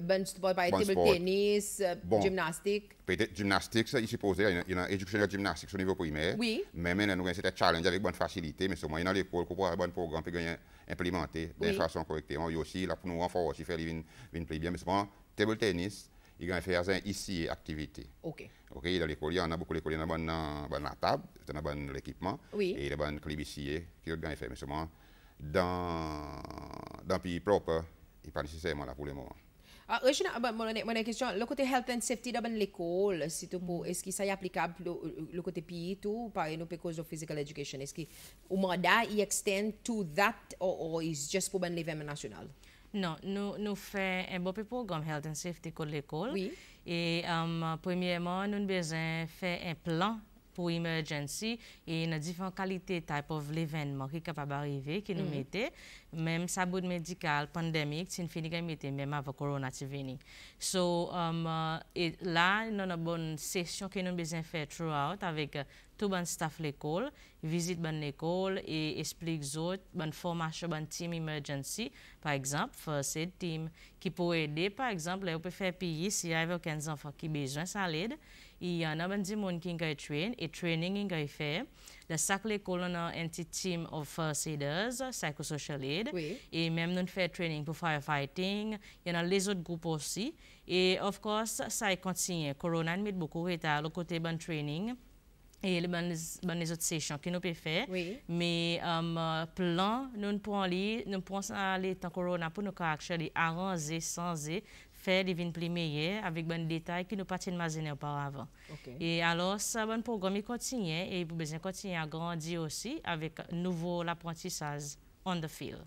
ben table tennis euh, gymnastique peut gymnastique ça il il y a, une éducation de gymnastique au niveau primaire oui mais maintenant nous c'était challenge avec bonne facilité mais il y l'école un bon programme implémenter de façon correcte Il y aussi là pour nous renforcer aussi faire une une plus bien mais bon, table tennis il y a faire ici activité. OK. OK, dans l'école, on a beaucoup d'écoles on a dans euh, la table, on a l'équipement, et les a club ici, qui ont fait, mais seulement dans, dans le pays propre, il pas nécessairement là pour le moment. Ah, ah mon question, le côté health and safety dans l'école, si est-ce que ça est applicable le, le côté pays tout, par une physical education, est-ce que le mandat, il extend to that, or is just pour ben l'événement national? Non, nou, nou fè un eh, bopi program health and safety kou l'ekol. Oui. E um, premièman, nou nou bezè fè un plan kou l'ekol. pour emergency et une différentes qualité type of l'événement qui est capable d'arriver qui nous mm mettait même sabot médical pandémique c'est fini qui même avant corona so um, euh, et là nous avons une bonne session que nous besoin faire throughout avec euh, tout bon staff l'école visite bonne l'école et explique autres bonne formation bon team emergency par exemple first aid team qui peut aider par exemple on peut faire payer s'il y a 15 enfants qui besoin ça l'aide en a mon train et training la Colonel anti team of psychosocial aid et même nous fait training pour firefighting il y a les autres groupes aussi et of course ça continue corona met beaucoup le côté training et les sessions que nous faire. Mais plan, nous pouvons li nous aller temps corona pour nous arranger, sans fait les vins primaires avec des détails qui nous pas imaginés auparavant. Et alors, ce bon programme continue et il besoin continuer à grandir aussi avec nouveau l'apprentissage on the field.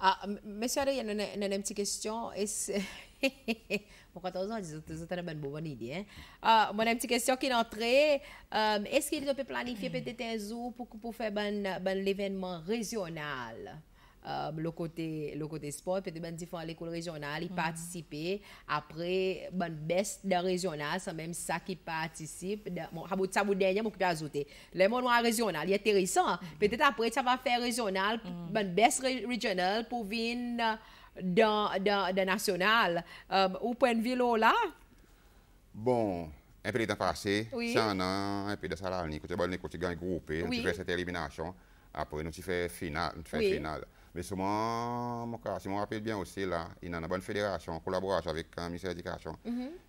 Ah, monsieur, il y a une, petite question. Pour 14 ans, vous avez une bonne idée. Ah, une petite question qui est entrée. Euh, est-ce qu'il peut planifier peut-être un jour pour, pour faire un événement régional? Euh, le côté le côté sport peut-être ben à l'école régionale il après ben best dans régional c'est même ça qui participe bon ça vous dernier beaucoup ajouter les mots noirs régional il est intéressant hein. mm. peut-être après ça va faire régional mm. ben best régional pour venir dans, dans, dans national euh, ou point de ville là bon un peu de temps passé oui. ça en un peu de salarié là tu vas le côté gagner groupé tu fais cette élimination après nous tu fais finale tu fais finale mais si je me rappelle bien aussi, là, il y a une bonne fédération, en collaboration avec le euh, ministère mhm. de l'Éducation,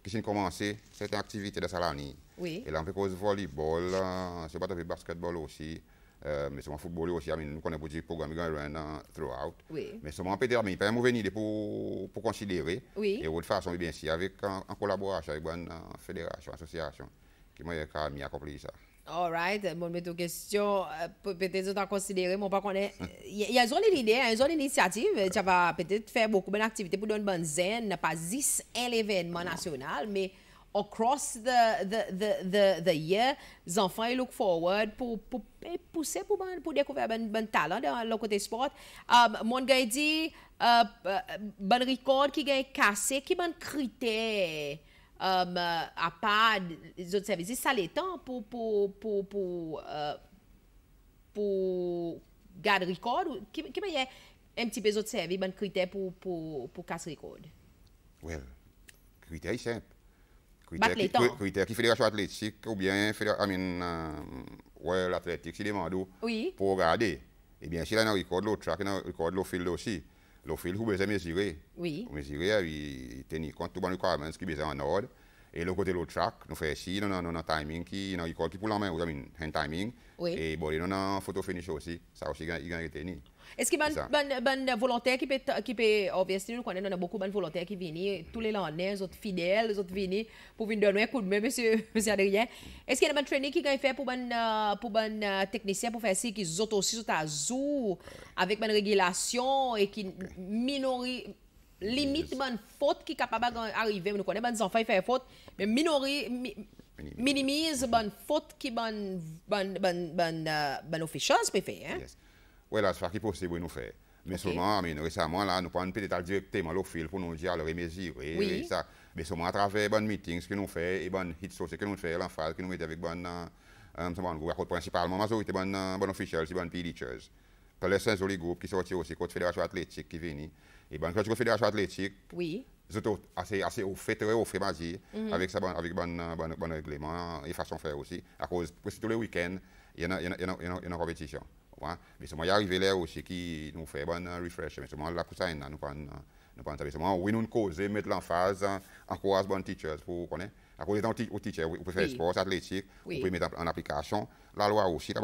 qui a commencé cette activité de Salani. Oui. Et là, on peut cause volleyball, euh, c'est pas fait basketball aussi. Euh, mais mais seulement football aussi, nous connaissons beaucoup de programmes qui ont uh, throughout. Oui. Mais seulement peut-être il pas venir mauvais pour, pour considérer. Et de toute façon, bien si avec en, collaboration avec une fédération, association, qui m'a accompli ça. All right, euh, bon, mais ta question, euh, peut-être que tu as considéré, mais pas connaît est. Il y a une idée, une initiative, tu euh, vas peut-être faire beaucoup d'activités pour donner une bonne zen, pas 10 événement national, mais across the, the, the, the, year, les enfants, look forward pour, pour, ben, pousser pour, pour découvrir un bon talent dans le côté sport. Um, mon gars dit, un records bon record qui est cassé, qui est critère. Um, euh, à part les autres services. Et ça les temps pour, pour, pour, pour, euh, pour garder record. Qui, y a un petit peu d'autres services, un critère pour, pour, pour casser record? well, critère est simple. Critère qui, critère les fédération athlétique ou bien euh, l'athlétique si mean, uh, well, athlétique, c'est pour garder. Eh bien, si là, on record l'autre track, on record l'autre field aussi. L'offre, vous besoin mesurer. Oui. Vous mesurez, et tenir compte de tous les requirements qui sont en ordre. Et le côté de l'autre track, nous faisons ici, nous avons un timing qui est qui pour la main, nous avons un timing. Oui. Et bon, nous avons un photo finish aussi. Ça aussi, il y a un tenu. Est-ce qu'il y a des volontaires qui peuvent, qui peut, obviously, nous connaissons beaucoup de volontaires qui viennent, tous les Landais, les autres fidèles, les autres viennent pour venir donner un coup de main, monsieur, [laughs] Adrien. Est-ce qu'il y a des training qui fait pour les euh, pour euh, techniciens, pour faire ça, qui sont aussi sur ta zoo, avec une régulation et qui minorisent limite ban faute qui capable d'arriver nous connaissons des enfants qui font faute mais minorie minimise ban faute qui sont des ban peut faire hein? Oui, là, c'est pas qui possible nous faire. Mais seulement, mais nous, récemment, là, nous prenons petit détail directement au fil pour nous dire, alors, mesurer, oui. ça. Mais seulement à travers les meetings que nous faisons et les hits sources que nous faisons, l'emphase que nous mettons avec bonne, euh, bon euh, la principalement, majorité, bonne, euh, officiers, des bonne leaders. Quand les cinq les groupes qui sortent aussi, contre Fédération Athlétique qui vient, et bien, quand Fédération Athlétique, oui. c'est assez, assez au fait, très au mhm. avec ça, bon, avec bon, euh, bon, règlement et façon de faire aussi, à cause, parce que tous les week-ends, il y a, une y compétition. Mais c'est il y a là aussi qui nous fait bonne euh, refresh. Mais seulement, la hein, nous pas euh, nous oui, nous mettre l'emphase, hein, bon teachers pour connaître. À teacher vous pouvez faire sport, athlétique, vous pouvez mettre en application. La loi aussi, de euh,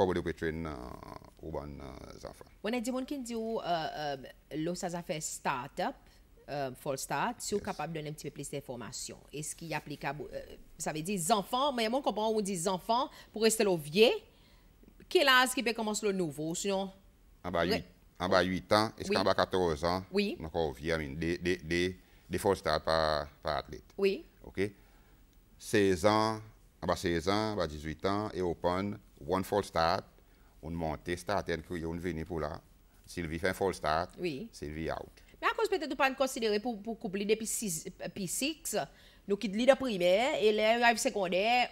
bon enfants. On a dit mon qui Nous avons fait start-up, euh, start, si capable de donner un petit peu plus d'informations. Est-ce qu'il applicable, ça veut dire enfants, mais moi, on comprend, on enfants, pour rester au vieux, quel âge qui peut commencer le nouveau, sinon? En bas 8, en bas 8 ans, est-ce qu'en bas 14 ans? Oui. Donc, on vient, des, des, des, false starts par, par athlète. Oui. OK? 16 ans, en bas 16 ans, en bas 18 ans, et open, one false start, on monte, start, et on vient pour là. Sylvie fait un false start, oui. Sylvie out. Mais à cause peut-être de pas considérer pour, pour coupler depuis 6, nous quittons le primaire, et l'élève secondaire,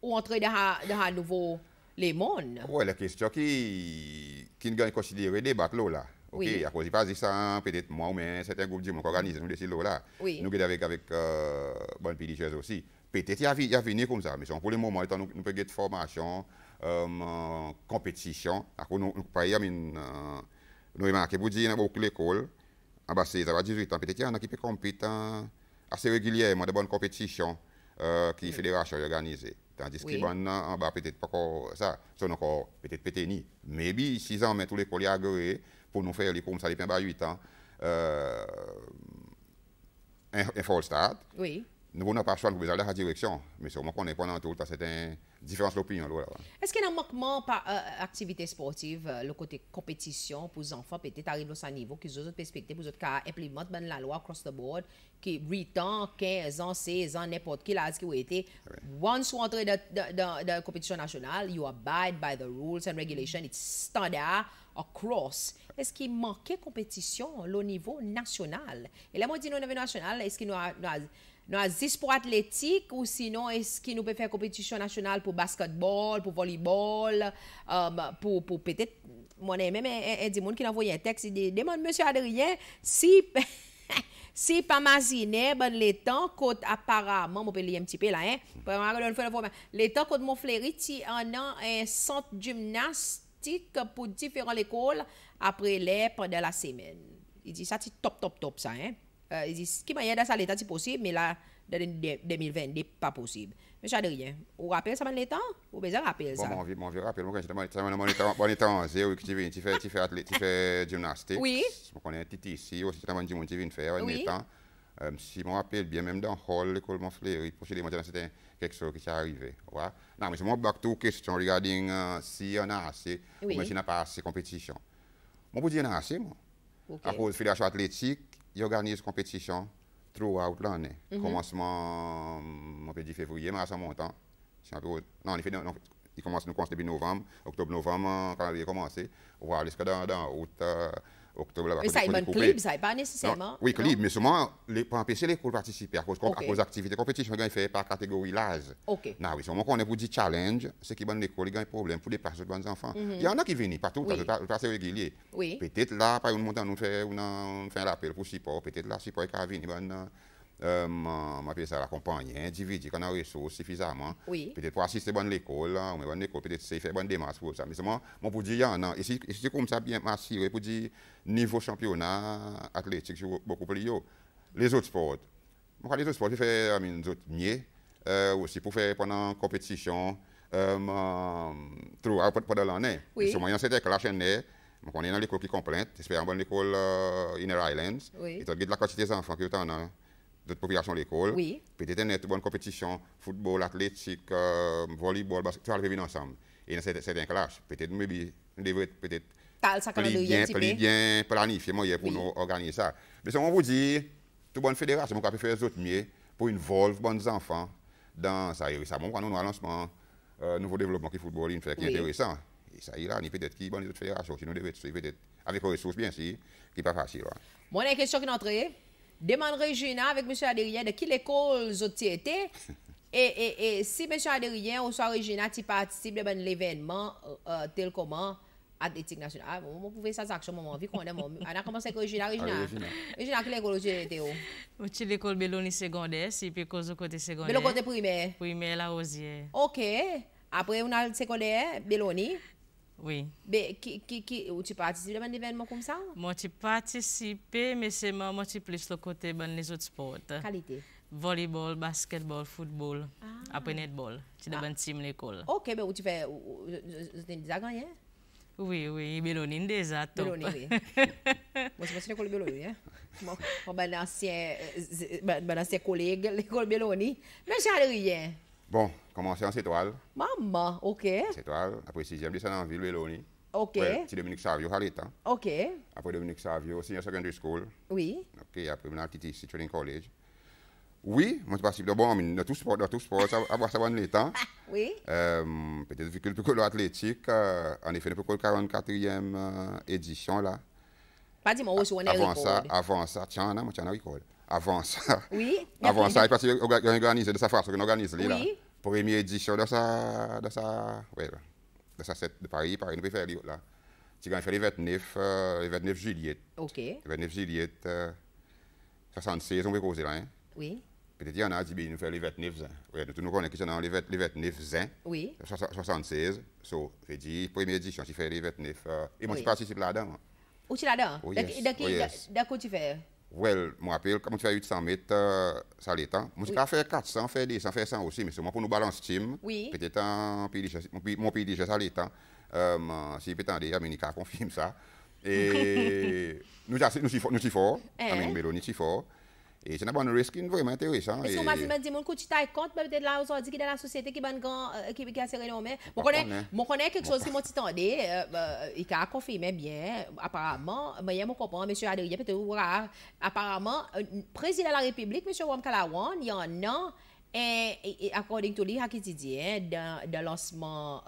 ou entrer dans un nouveau les mondes. Oui, la question qui, qui ne gagne considérer débat là. OK, oui. à cause de pas dit ça, peut-être moi ou mais certains groupes du monde organisent nous décidons là. Oui. Nous avec avec euh, bonne Pédicheuse aussi. Peut-être il y a venu comme ça, mais pour le moment étant nous, nous des formation, euh, compétition, à nous, nous par exemple euh, nous remarquons pour dire dans beaucoup l'école, en bas c'est 18 ans, peut-être qu'il y en a qui peut compétent assez régulièrement de bonnes compétitions euh, qui mm. fédération organisée. Tandis que on en ah, bah, peut-être pas encore euh, ça, sont encore peut-être ni. Mais si ça, on met tous les colliers agréés pour nous faire les cours, ça pas de 8 ans. un, un start. Oui. Nous n'avons pas le choix de aller à la direction. Mais sûrement qu'on est pendant tout, à un différence d'opinion. Voilà. Est-ce qu'il y a un manquement par euh, activité sportive, euh, le côté compétition pour les enfants, peut-être arriver à un niveau vous ont respecté, pour autres qui implémentent ben la loi across the board, qui 8 ans, 15 ans, 16 ans, n'importe qui, là, ce qui a été, once vous entrez dans la compétition nationale, you abide by the rules and regulations, it's standard across. Est-ce qu'il manquait compétition au niveau national? Et là, moi, dit au niveau national, est-ce qu'il y nous a Nou azis pou atletik ou sinon eski nou pe fè kompetisyon nasyonal pou basketbol, pou volybol, um, pou petèt, mwenè mèmè, e di moun ki nanvoye yon tekst, di moun, monsi Adrien, si pa mazine, bon, le tan kote, apara, moun moun pe liye mtipe la, he, le tan kote moun fleri ti anan en sant gymnastik pou ti fèran l'ekol apre lèp de la semen. I di sa ti top, top, top sa, he. Euh, il dit, ce qui m'a possible, mais là, dans n'est pas possible. Mais rien. Vous rappelez ça Vous besoin ça. mon rappel, moi, tu viens, tu fais, tu gymnastique. Oui. Je connais un petit ici, aussi, tu viens faire, euh, si je me bien, même dans hall, l'école c'était quelque chose qui s'est arrivé. Non, mais mon back question euh, on a assez, ou si pas assez compétition. Moi, je dis assez, À cause de la athlétique, ils organisent compétition throughout l'année. Mm -hmm. Commencement, on peut dire février, mais à ça montant. Hein. Non, il fait, non, il commence, nous commence depuis novembre, octobre, novembre, quand il a commencé. Voilà, jusqu'à dans, dans août. Euh, mais ça n'est pas nécessairement. oui, clip mais seulement pour empêcher les cours de participer à cause, okay. compétitions compétitions d'activités fait par catégorie l'âge. OK. Non, oui, seulement quand est pour dire challenge, c'est qui bonne il y ont un problème pour les personnes de bonnes enfants. Il y en a qui viennent partout, oui. que passé régulier. Peut-être là, par on fait, on fait un appel pour support, peut-être là, support est venu, je euh, m'appeler ça l'accompagner, individu hein, qui a des ressources suffisamment, peut-être pour assister à l'école, ou bonne l'école, hein, peut-être faire bonne démarche pour ça. Mais seulement, moi, pour dire, non, et c'est comme ça bien m'assurer, pour dire, niveau championnat athlétique, je beaucoup plus haut. Les autres sports, moi, les autres sports, je fais des autres mieux, aussi pour faire pendant compétition, euh, ah, pendant l'année. Oui. Sur moyen, c'était que la chaîne est, on est dans l'école qui complète, j'espère en bonne école euh, Inner Islands. Oui. Et tu as de la quantité d'enfants que tu en as de population à l'école. Oui. Peut-être une bonne compétition, football, athlétique, euh, parce que tout venir ensemble. Et dans certains clash peut-être, maybe, devons peut-être bien, bien planifier pour nous organiser ça. Mais si on vous dit, toute bonne fédération, on peut faire les autres mieux pour une volve, bonnes enfants, dans ça. Et ça, bon, quand nous, un lancement, euh, nouveau développement qui football, une fait qui est intéressant. Et ça, il y a peut-être qui, bonne autres fédérations, si nous devons peut-être, avec les ressources, bien sûr, qui n'est pas facile. Moi, il y a une question qui est entrée. Deman Regina vek msou Adelien de ki l'ekol zot ti ete, [laughs] e, e, e si msou Adelien ou sa Regina ti patisib de ban l'evenman euh, euh, tel koman ad etik nasyonal. A, ah, moun pouve sa zak chou moun, vi konen moun. Ana komanse ki Regina, ah, Regina, Regina ki l'ekol zot ti ete ou? Ou ti l'ekol Beloni Sekondè, si pe koz ou kote Sekondè. Belon kote Primer. Primer la oziè. Ok, apre ou nan Sekondè, Beloni. Oui. Mais qui, qui, qui, tu participes à un événement comme ça? Moi, tu participes, mais c'est moi, moi, tu plus le côté dans ben, les autres sports. Qualité? Volleyball, basketball, football, ah. après netball. Tu dans ah. es dans team l'école. Ok, mais où tu fais, tu des agents, hein? Oui, oui, Bélonine déjà, top. Bélonine, oui. [laughs] Moi, je me que l'école Bélonine, hein? Mon, mon ancien, collègue, l'école Bélonine. Mais j'allais rien. Hein. Bon, commencer en étoile. Maman, ok. Étoile. Après sixième, descendre en ville, Léonie. Ok. Après, Dominique Savio, l'état. Ok. Après Dominique Savio, Senior Secondary School. Oui. Ok, après, dans Titi training College. Oui, moi, je participe de bon, dans tout sport, dans tout sport, ça va savoir les temps. Oui. Euh, Peut-être vu que le Piccolo athlétique, euh, en effet, le Piccolo 44e euh, édition, là. Pas dit moi où est-ce Avant ça, avant ça, tiens, là, moi, tiens, là, avant ça. Oui. [laughs] Avant ça, organiser de sa façon on organise là. oui. Première édition de sa de sa ouais, de sa set de Paris, Paris nous peut faire là. Tu faire les 29 euh, les 29 juillet. OK. Les 29 juillet 76 euh, on peut causer là. Hein. Oui. Peut-être qu'il y en a dit disent nous faire les 29 ans. Oui, nous nous connaissons dans les 29 hein. Oui. 76, so, je dis première édition, tu fait les 29 euh, et moi je participe là-dedans. Hein. Où tu là-dedans? Oui, oh, yes. D'accord, oh, tu fais Well, je appel quand fait 800 mètres, euh, ça Moi, fais 400, fait 200, 100 aussi, mais c'est pour nous balancer team. Oui. Peut-être mon pays déjà, ça euh, si peut-être confirme ça. Et [laughs] nous, nous si nous eh. Et c'est un risque vraiment intéressant. Hein, et si on m'a dit, mon coup, tu t'as compte, peut-être là, on la société qui est euh, qui est Je connais quelque chose qui m'a dit, euh, euh, il a confirmé bien, apparemment, mais je comprends, monsieur Adrien, peut-être, apparemment, président de la République, monsieur Wam il y en a. Et, according to lui, a dit, dans le lancement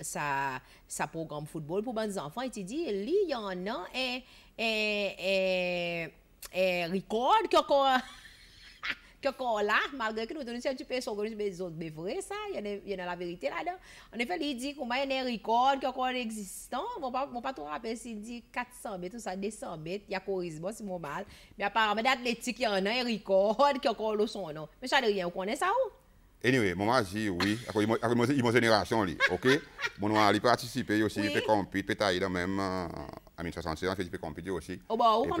sa, sa programme football pour les enfants, il dit, il y en a, et, et eh, Record, qui encore que encore [laughs] là malgré que nous donnons un petit peu sur les autres, mais vrai ça, il y en a la vérité là-dedans. En effet, il dit y a un record qui a encore existant, mon pas trop rappeler s'il dit 400 mètres, tout ça, 200 mètres, il y a correspond, c'est mon mal. Mais apparemment, l'athlétique il y en a un record qui encore le son non Mais ça de rien, on connaît ça ou? Anyway, mari dit oui, il m'a génération, ok? Mon mari il participe aussi, il fait compétition, euh, il fait dans même, en 1960, il fait compétition aussi. Oh, bah, où comme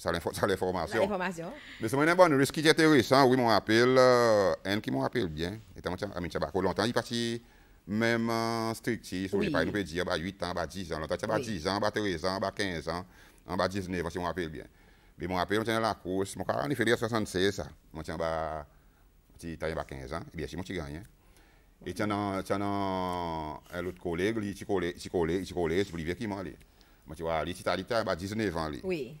Ça, l'information. Mais c'est risque qui est intéressant. Hein. Oui, mon rappelle, euh, qui me rappelle bien. Et tant ah, il parti même euh, strictis. Oui. Il peut dire, 8 bah, ans, 10 bah, ans. 10 ans, 13 bah, ans, 15 ans, 19 ans, si rappelle bien. Mais mon appel, la course. Mon cas 76, ça. Mon 15 ans. Et eh bien, si moi gagne. Hein. Et un autre collègue, il collègue, il collé, il collé, il il il il il il il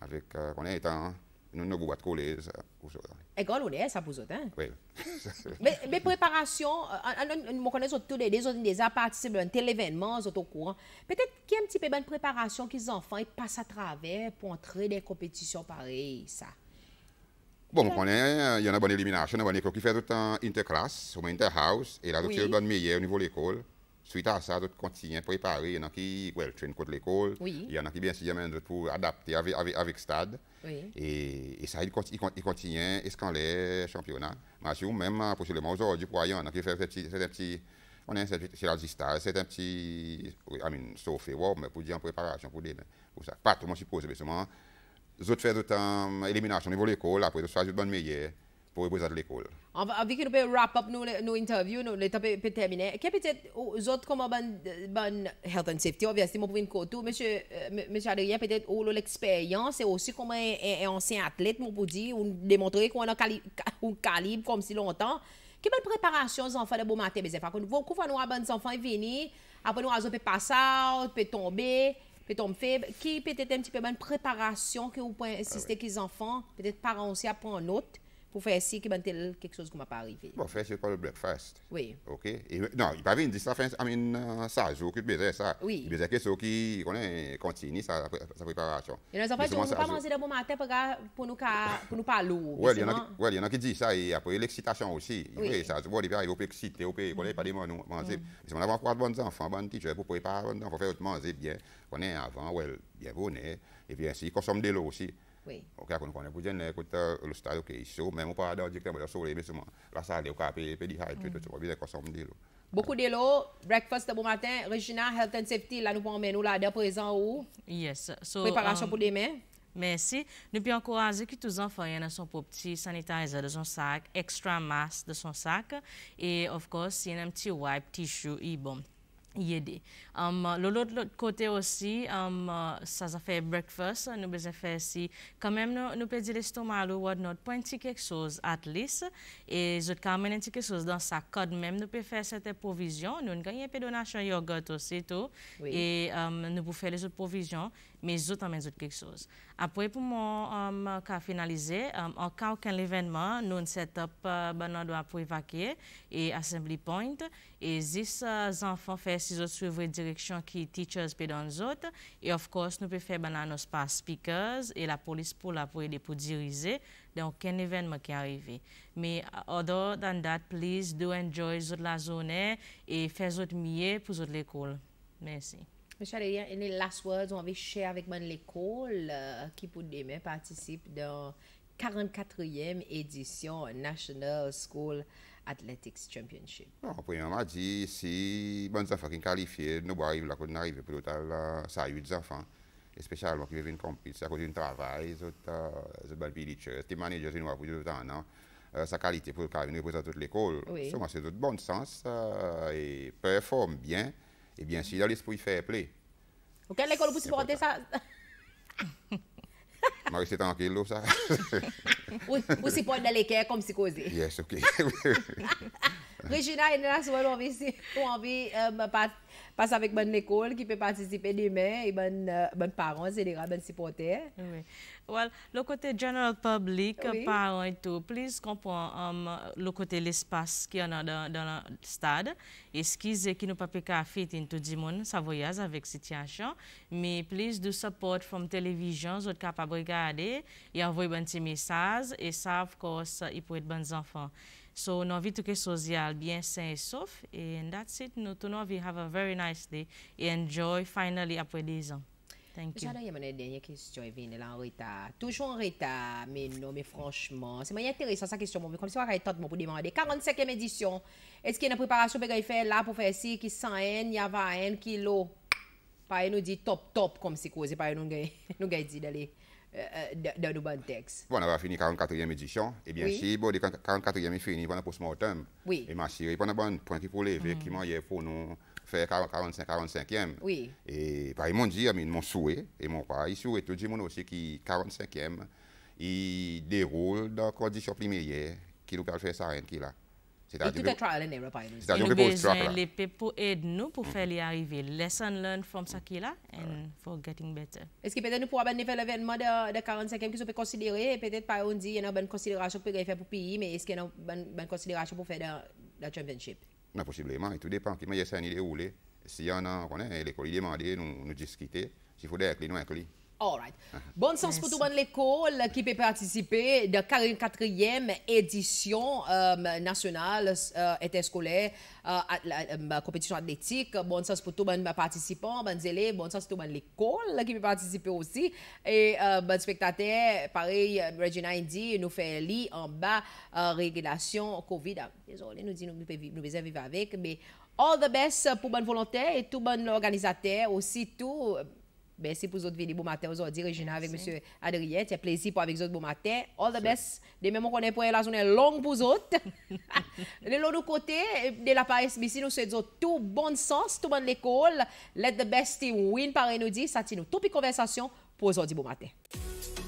avec euh, qu'on est en hein. nous nous boîte collée euh, Et quand on est ça pour autant. Hein? Oui. [laughs] mais, préparation, euh, euh, nous connaît tous les autres des participent à un tel événement, au courant. Peut-être qu'il y a un petit peu de préparation que les enfants ils passent à travers pour entrer dans des compétitions pareilles ça. Bon, on connaît, il y en a une bonne élimination, il y en a une qui fait tout le temps interclasse, ou interhouse, et là, il y a une meilleure au niveau de l'école. Suite à ça, d'autres continuent à préparer. Il y en a qui, well, contre l'école. Il y en a qui, bien sûr, d'autres pour adapter avec, avec, Stade. Et, ça, ils continuent, ils continuent, escalaient, championnat. Mais sûr, même euh, possiblement aujourd'hui, pour il y en a qui fait, fait, un petit. On est un petit c'est un petit. I mean, sauf wow, mais pour dire en préparation pour dire Pour ça. Pas tout le monde suppose, mais seulement. Les autres font d'autres euh, élimination au niveau de l'école, après, ils choisissent une de meilleurs pour représenter l'école. On va vite wrap up nous, nous interview, nous l'état peut terminer. Quel peut-être aux autres comme bonne bonne health and safety obviously mon point côté monsieur euh, monsieur Adrien peut-être ou oh, l'expérience et aussi comme un ancien athlète pouvez pour dire ou démontrer qu'on a un calibre comme si longtemps. Quelle belle préparation aux enfants de bon matin mes enfants. Vous couvre nous bonnes enfants venir après nous azo peut passer, peut tomber peut tomber. faible, qui peut-être un petit peu bonne préparation que vous pouvez insister ah que les enfants, peut-être parents aussi un note pour faire si qui ben, quelque chose qui m'a pas arrivé. Bon, faire c'est pas le breakfast. Oui. OK. Et, non, il pas venir dire ça faire I mean, euh, ça jour que baiser ça. Oui. Il baiser que ce qui connaît continue sa, sa préparation. Et les enfants on pas manger le bon matin pour pour nous pour nous pas [laughs] lourd. Ouais, il y en a il y en a qui dit ça et après l'excitation aussi. Oui. ça bon, il arrive au excité, au pays, connaît pas des manger. Mm. Mais on a pas de bons enfants, bonnes teachers pour préparer, non, faut faire manger bien, connaît avant, ouais, bien bonnet et bien si, consomme de l'eau aussi. Ok, akoun konen pou jene, kout lo stat yo ke isyo, men moun pa adan, dik ten bo la soule, mi souman, la sali yo ka pe di hay, tout yo, pou bi de kosom de lo. Boku de lo, breakfast pou bon maten, Regina Health and Safety la nou pon men nou la, de prezan ou? Yes. Preparasyon pou um, demen? Mersi. Nou pi ankoraze ki tou zan fanyan nan son pou pti, sanitizer de son sak, ekstra mas de son sak, e ofkos, yon nan mti wipe, tishu, i bom. l'autre côté aussi, ça fait breakfast, nous avons fait si quand même nous, nous dire l'estomac, nous pour notre point quelque chose, at least, et nous avons même quelque chose dans sa code même, nous pouvons faire certaines provisions, nous avons gagné des donations yogourt aussi, tout, et um, nous pouvons faire les autres provisions, mais autres, mais autres quelque chose. Après, pour moi, euh, finaliser, en cas aucun événement, nous avons set up uh, ben, pour évacuer et Assembly Point. Et si les euh, enfants font la autres suivre direction qui teachers peut dans autres. Et of course, nous pouvons faire ben, nos par speakers et la police pour la pour aider pour diriger. Donc, aucun événement qui arrive. Mais uh, other than that, please do enjoy la zone et faites autres mieux pour votre l'école. Merci. Monsieur Alélien, in the last words, on avait cher avec moi l'école euh, qui, pour demain, participe dans 44e édition National School Athletics Championship. Bon, premièrement, on dit, si bonnes enfants qui sont qualifiés, nous arrivons là, quand on arrive, plutôt, là, ça a eu des enfants, spécialement qui viennent compétir, c'est à cause du travail, c'est belles cause du c'est un manager, c'est nous, c'est temps, non Ça euh, sa qualité pour le carré, nous représentons toute l'école. C'est de bon sens, euh, et performe bien. Et eh bien sûr, a l'esprit, il fait play. Ok, l'école pour supporter ça. [laughs] Marie, c'est tranquille, ça. vous supportez dans l'équerre comme si causé. Yes, ok. [laughs] [laughs] Regina, ene la sou anvi si pou anvi pasa vek bon ekol ki pe patisipe di men e bon paron, se dera, bon sipote. Well, lo kote general public, paron etou, plis kompon am um, lo kote l'espas ki anan dan an stade eskize ki nou pa pe ka fit in tout di moun sa voyaz avek si tiyan chan mi plis do support fom televijon, zot ka pa brigade e avoy bon ti mesaz e sa, of course, i pou ete bon zanfan. So nou vi touke sozyal, bien sen e sof, and that's it nou. Tou nou vi have a very nice day, and enjoy finally apwe dey zan. Thank you. Jada yaman e denye kistyon, e vin elan reta. Toujou en reta, men nou, men franchman. Se maye enteresan sa kistyon moun, kon si wakay tot moun pou demande. 45e edisyon, eske yon apreparasyon pe gaye fe la pou fe si ki 100 en, ya 20 en kilo. Paye nou di top top kon si kozi paye nou gaye, [laughs] nou gaye di dali. Euh, euh, dans le bon texte. Bon, on va finir 44e édition. Et eh bien, oui. si bon, 44e est fini, pendant post-mortem, oui. et ma chérie, pendant bon point pour lever, mm. qui m'en pour nous faire 45, 45e. Oui. Et par bah, exemple, mon mon souhait, et mon pas, il souhait tout le monde qui 45e, il déroule dans la condition primaire, qui nous permet de faire ça, qui là cest à tout est trial and error, les people aide nous pour faire les arriver. Lesson learned from ça qu'il a and for getting better. Est-ce que peut-être nous pourrons faire l'événement de 45e qui sont considérés peut-être pas on dit il y a une bonne considération pour faire pour pays, mais est-ce qu'il y a une bonne considération pour faire dans la championship? Non, possiblement, et tout dépend. Qui il y ça, il est où? y en a, on connaît l'école, collègues demande, nous, nous discuter, s'il faut des que nous, un right. Bon sens pour tout le l'école qui peut participer de la 44e édition euh, nationale euh, scolaire euh, la, euh, compétition athlétique. Bon sens pour tout le participant, bon élèves, bon sens pour tout l'école qui peut participer aussi. Et euh, bon spectateur, pareil, Regina Indy nous fait lit en bas régulation COVID. Désolé, nous dit nous nous pouvons vivre avec, mais all the best pour bonne volonté et tout bon organisateur aussi tout. Bensi pou zot vini bou maten ozodi Regina avik msye Adrien. Tye plezi pou avik zot bou maten. All the best. Deme mwen konen pou el a zonel long pou zot. Le lon nou kote, de la paes bisi nou svet zot tout bon sens, tout bon lekol. Let the best win pare nou di. Sa ti nou toupi konversasyon pou ozodi bou maten.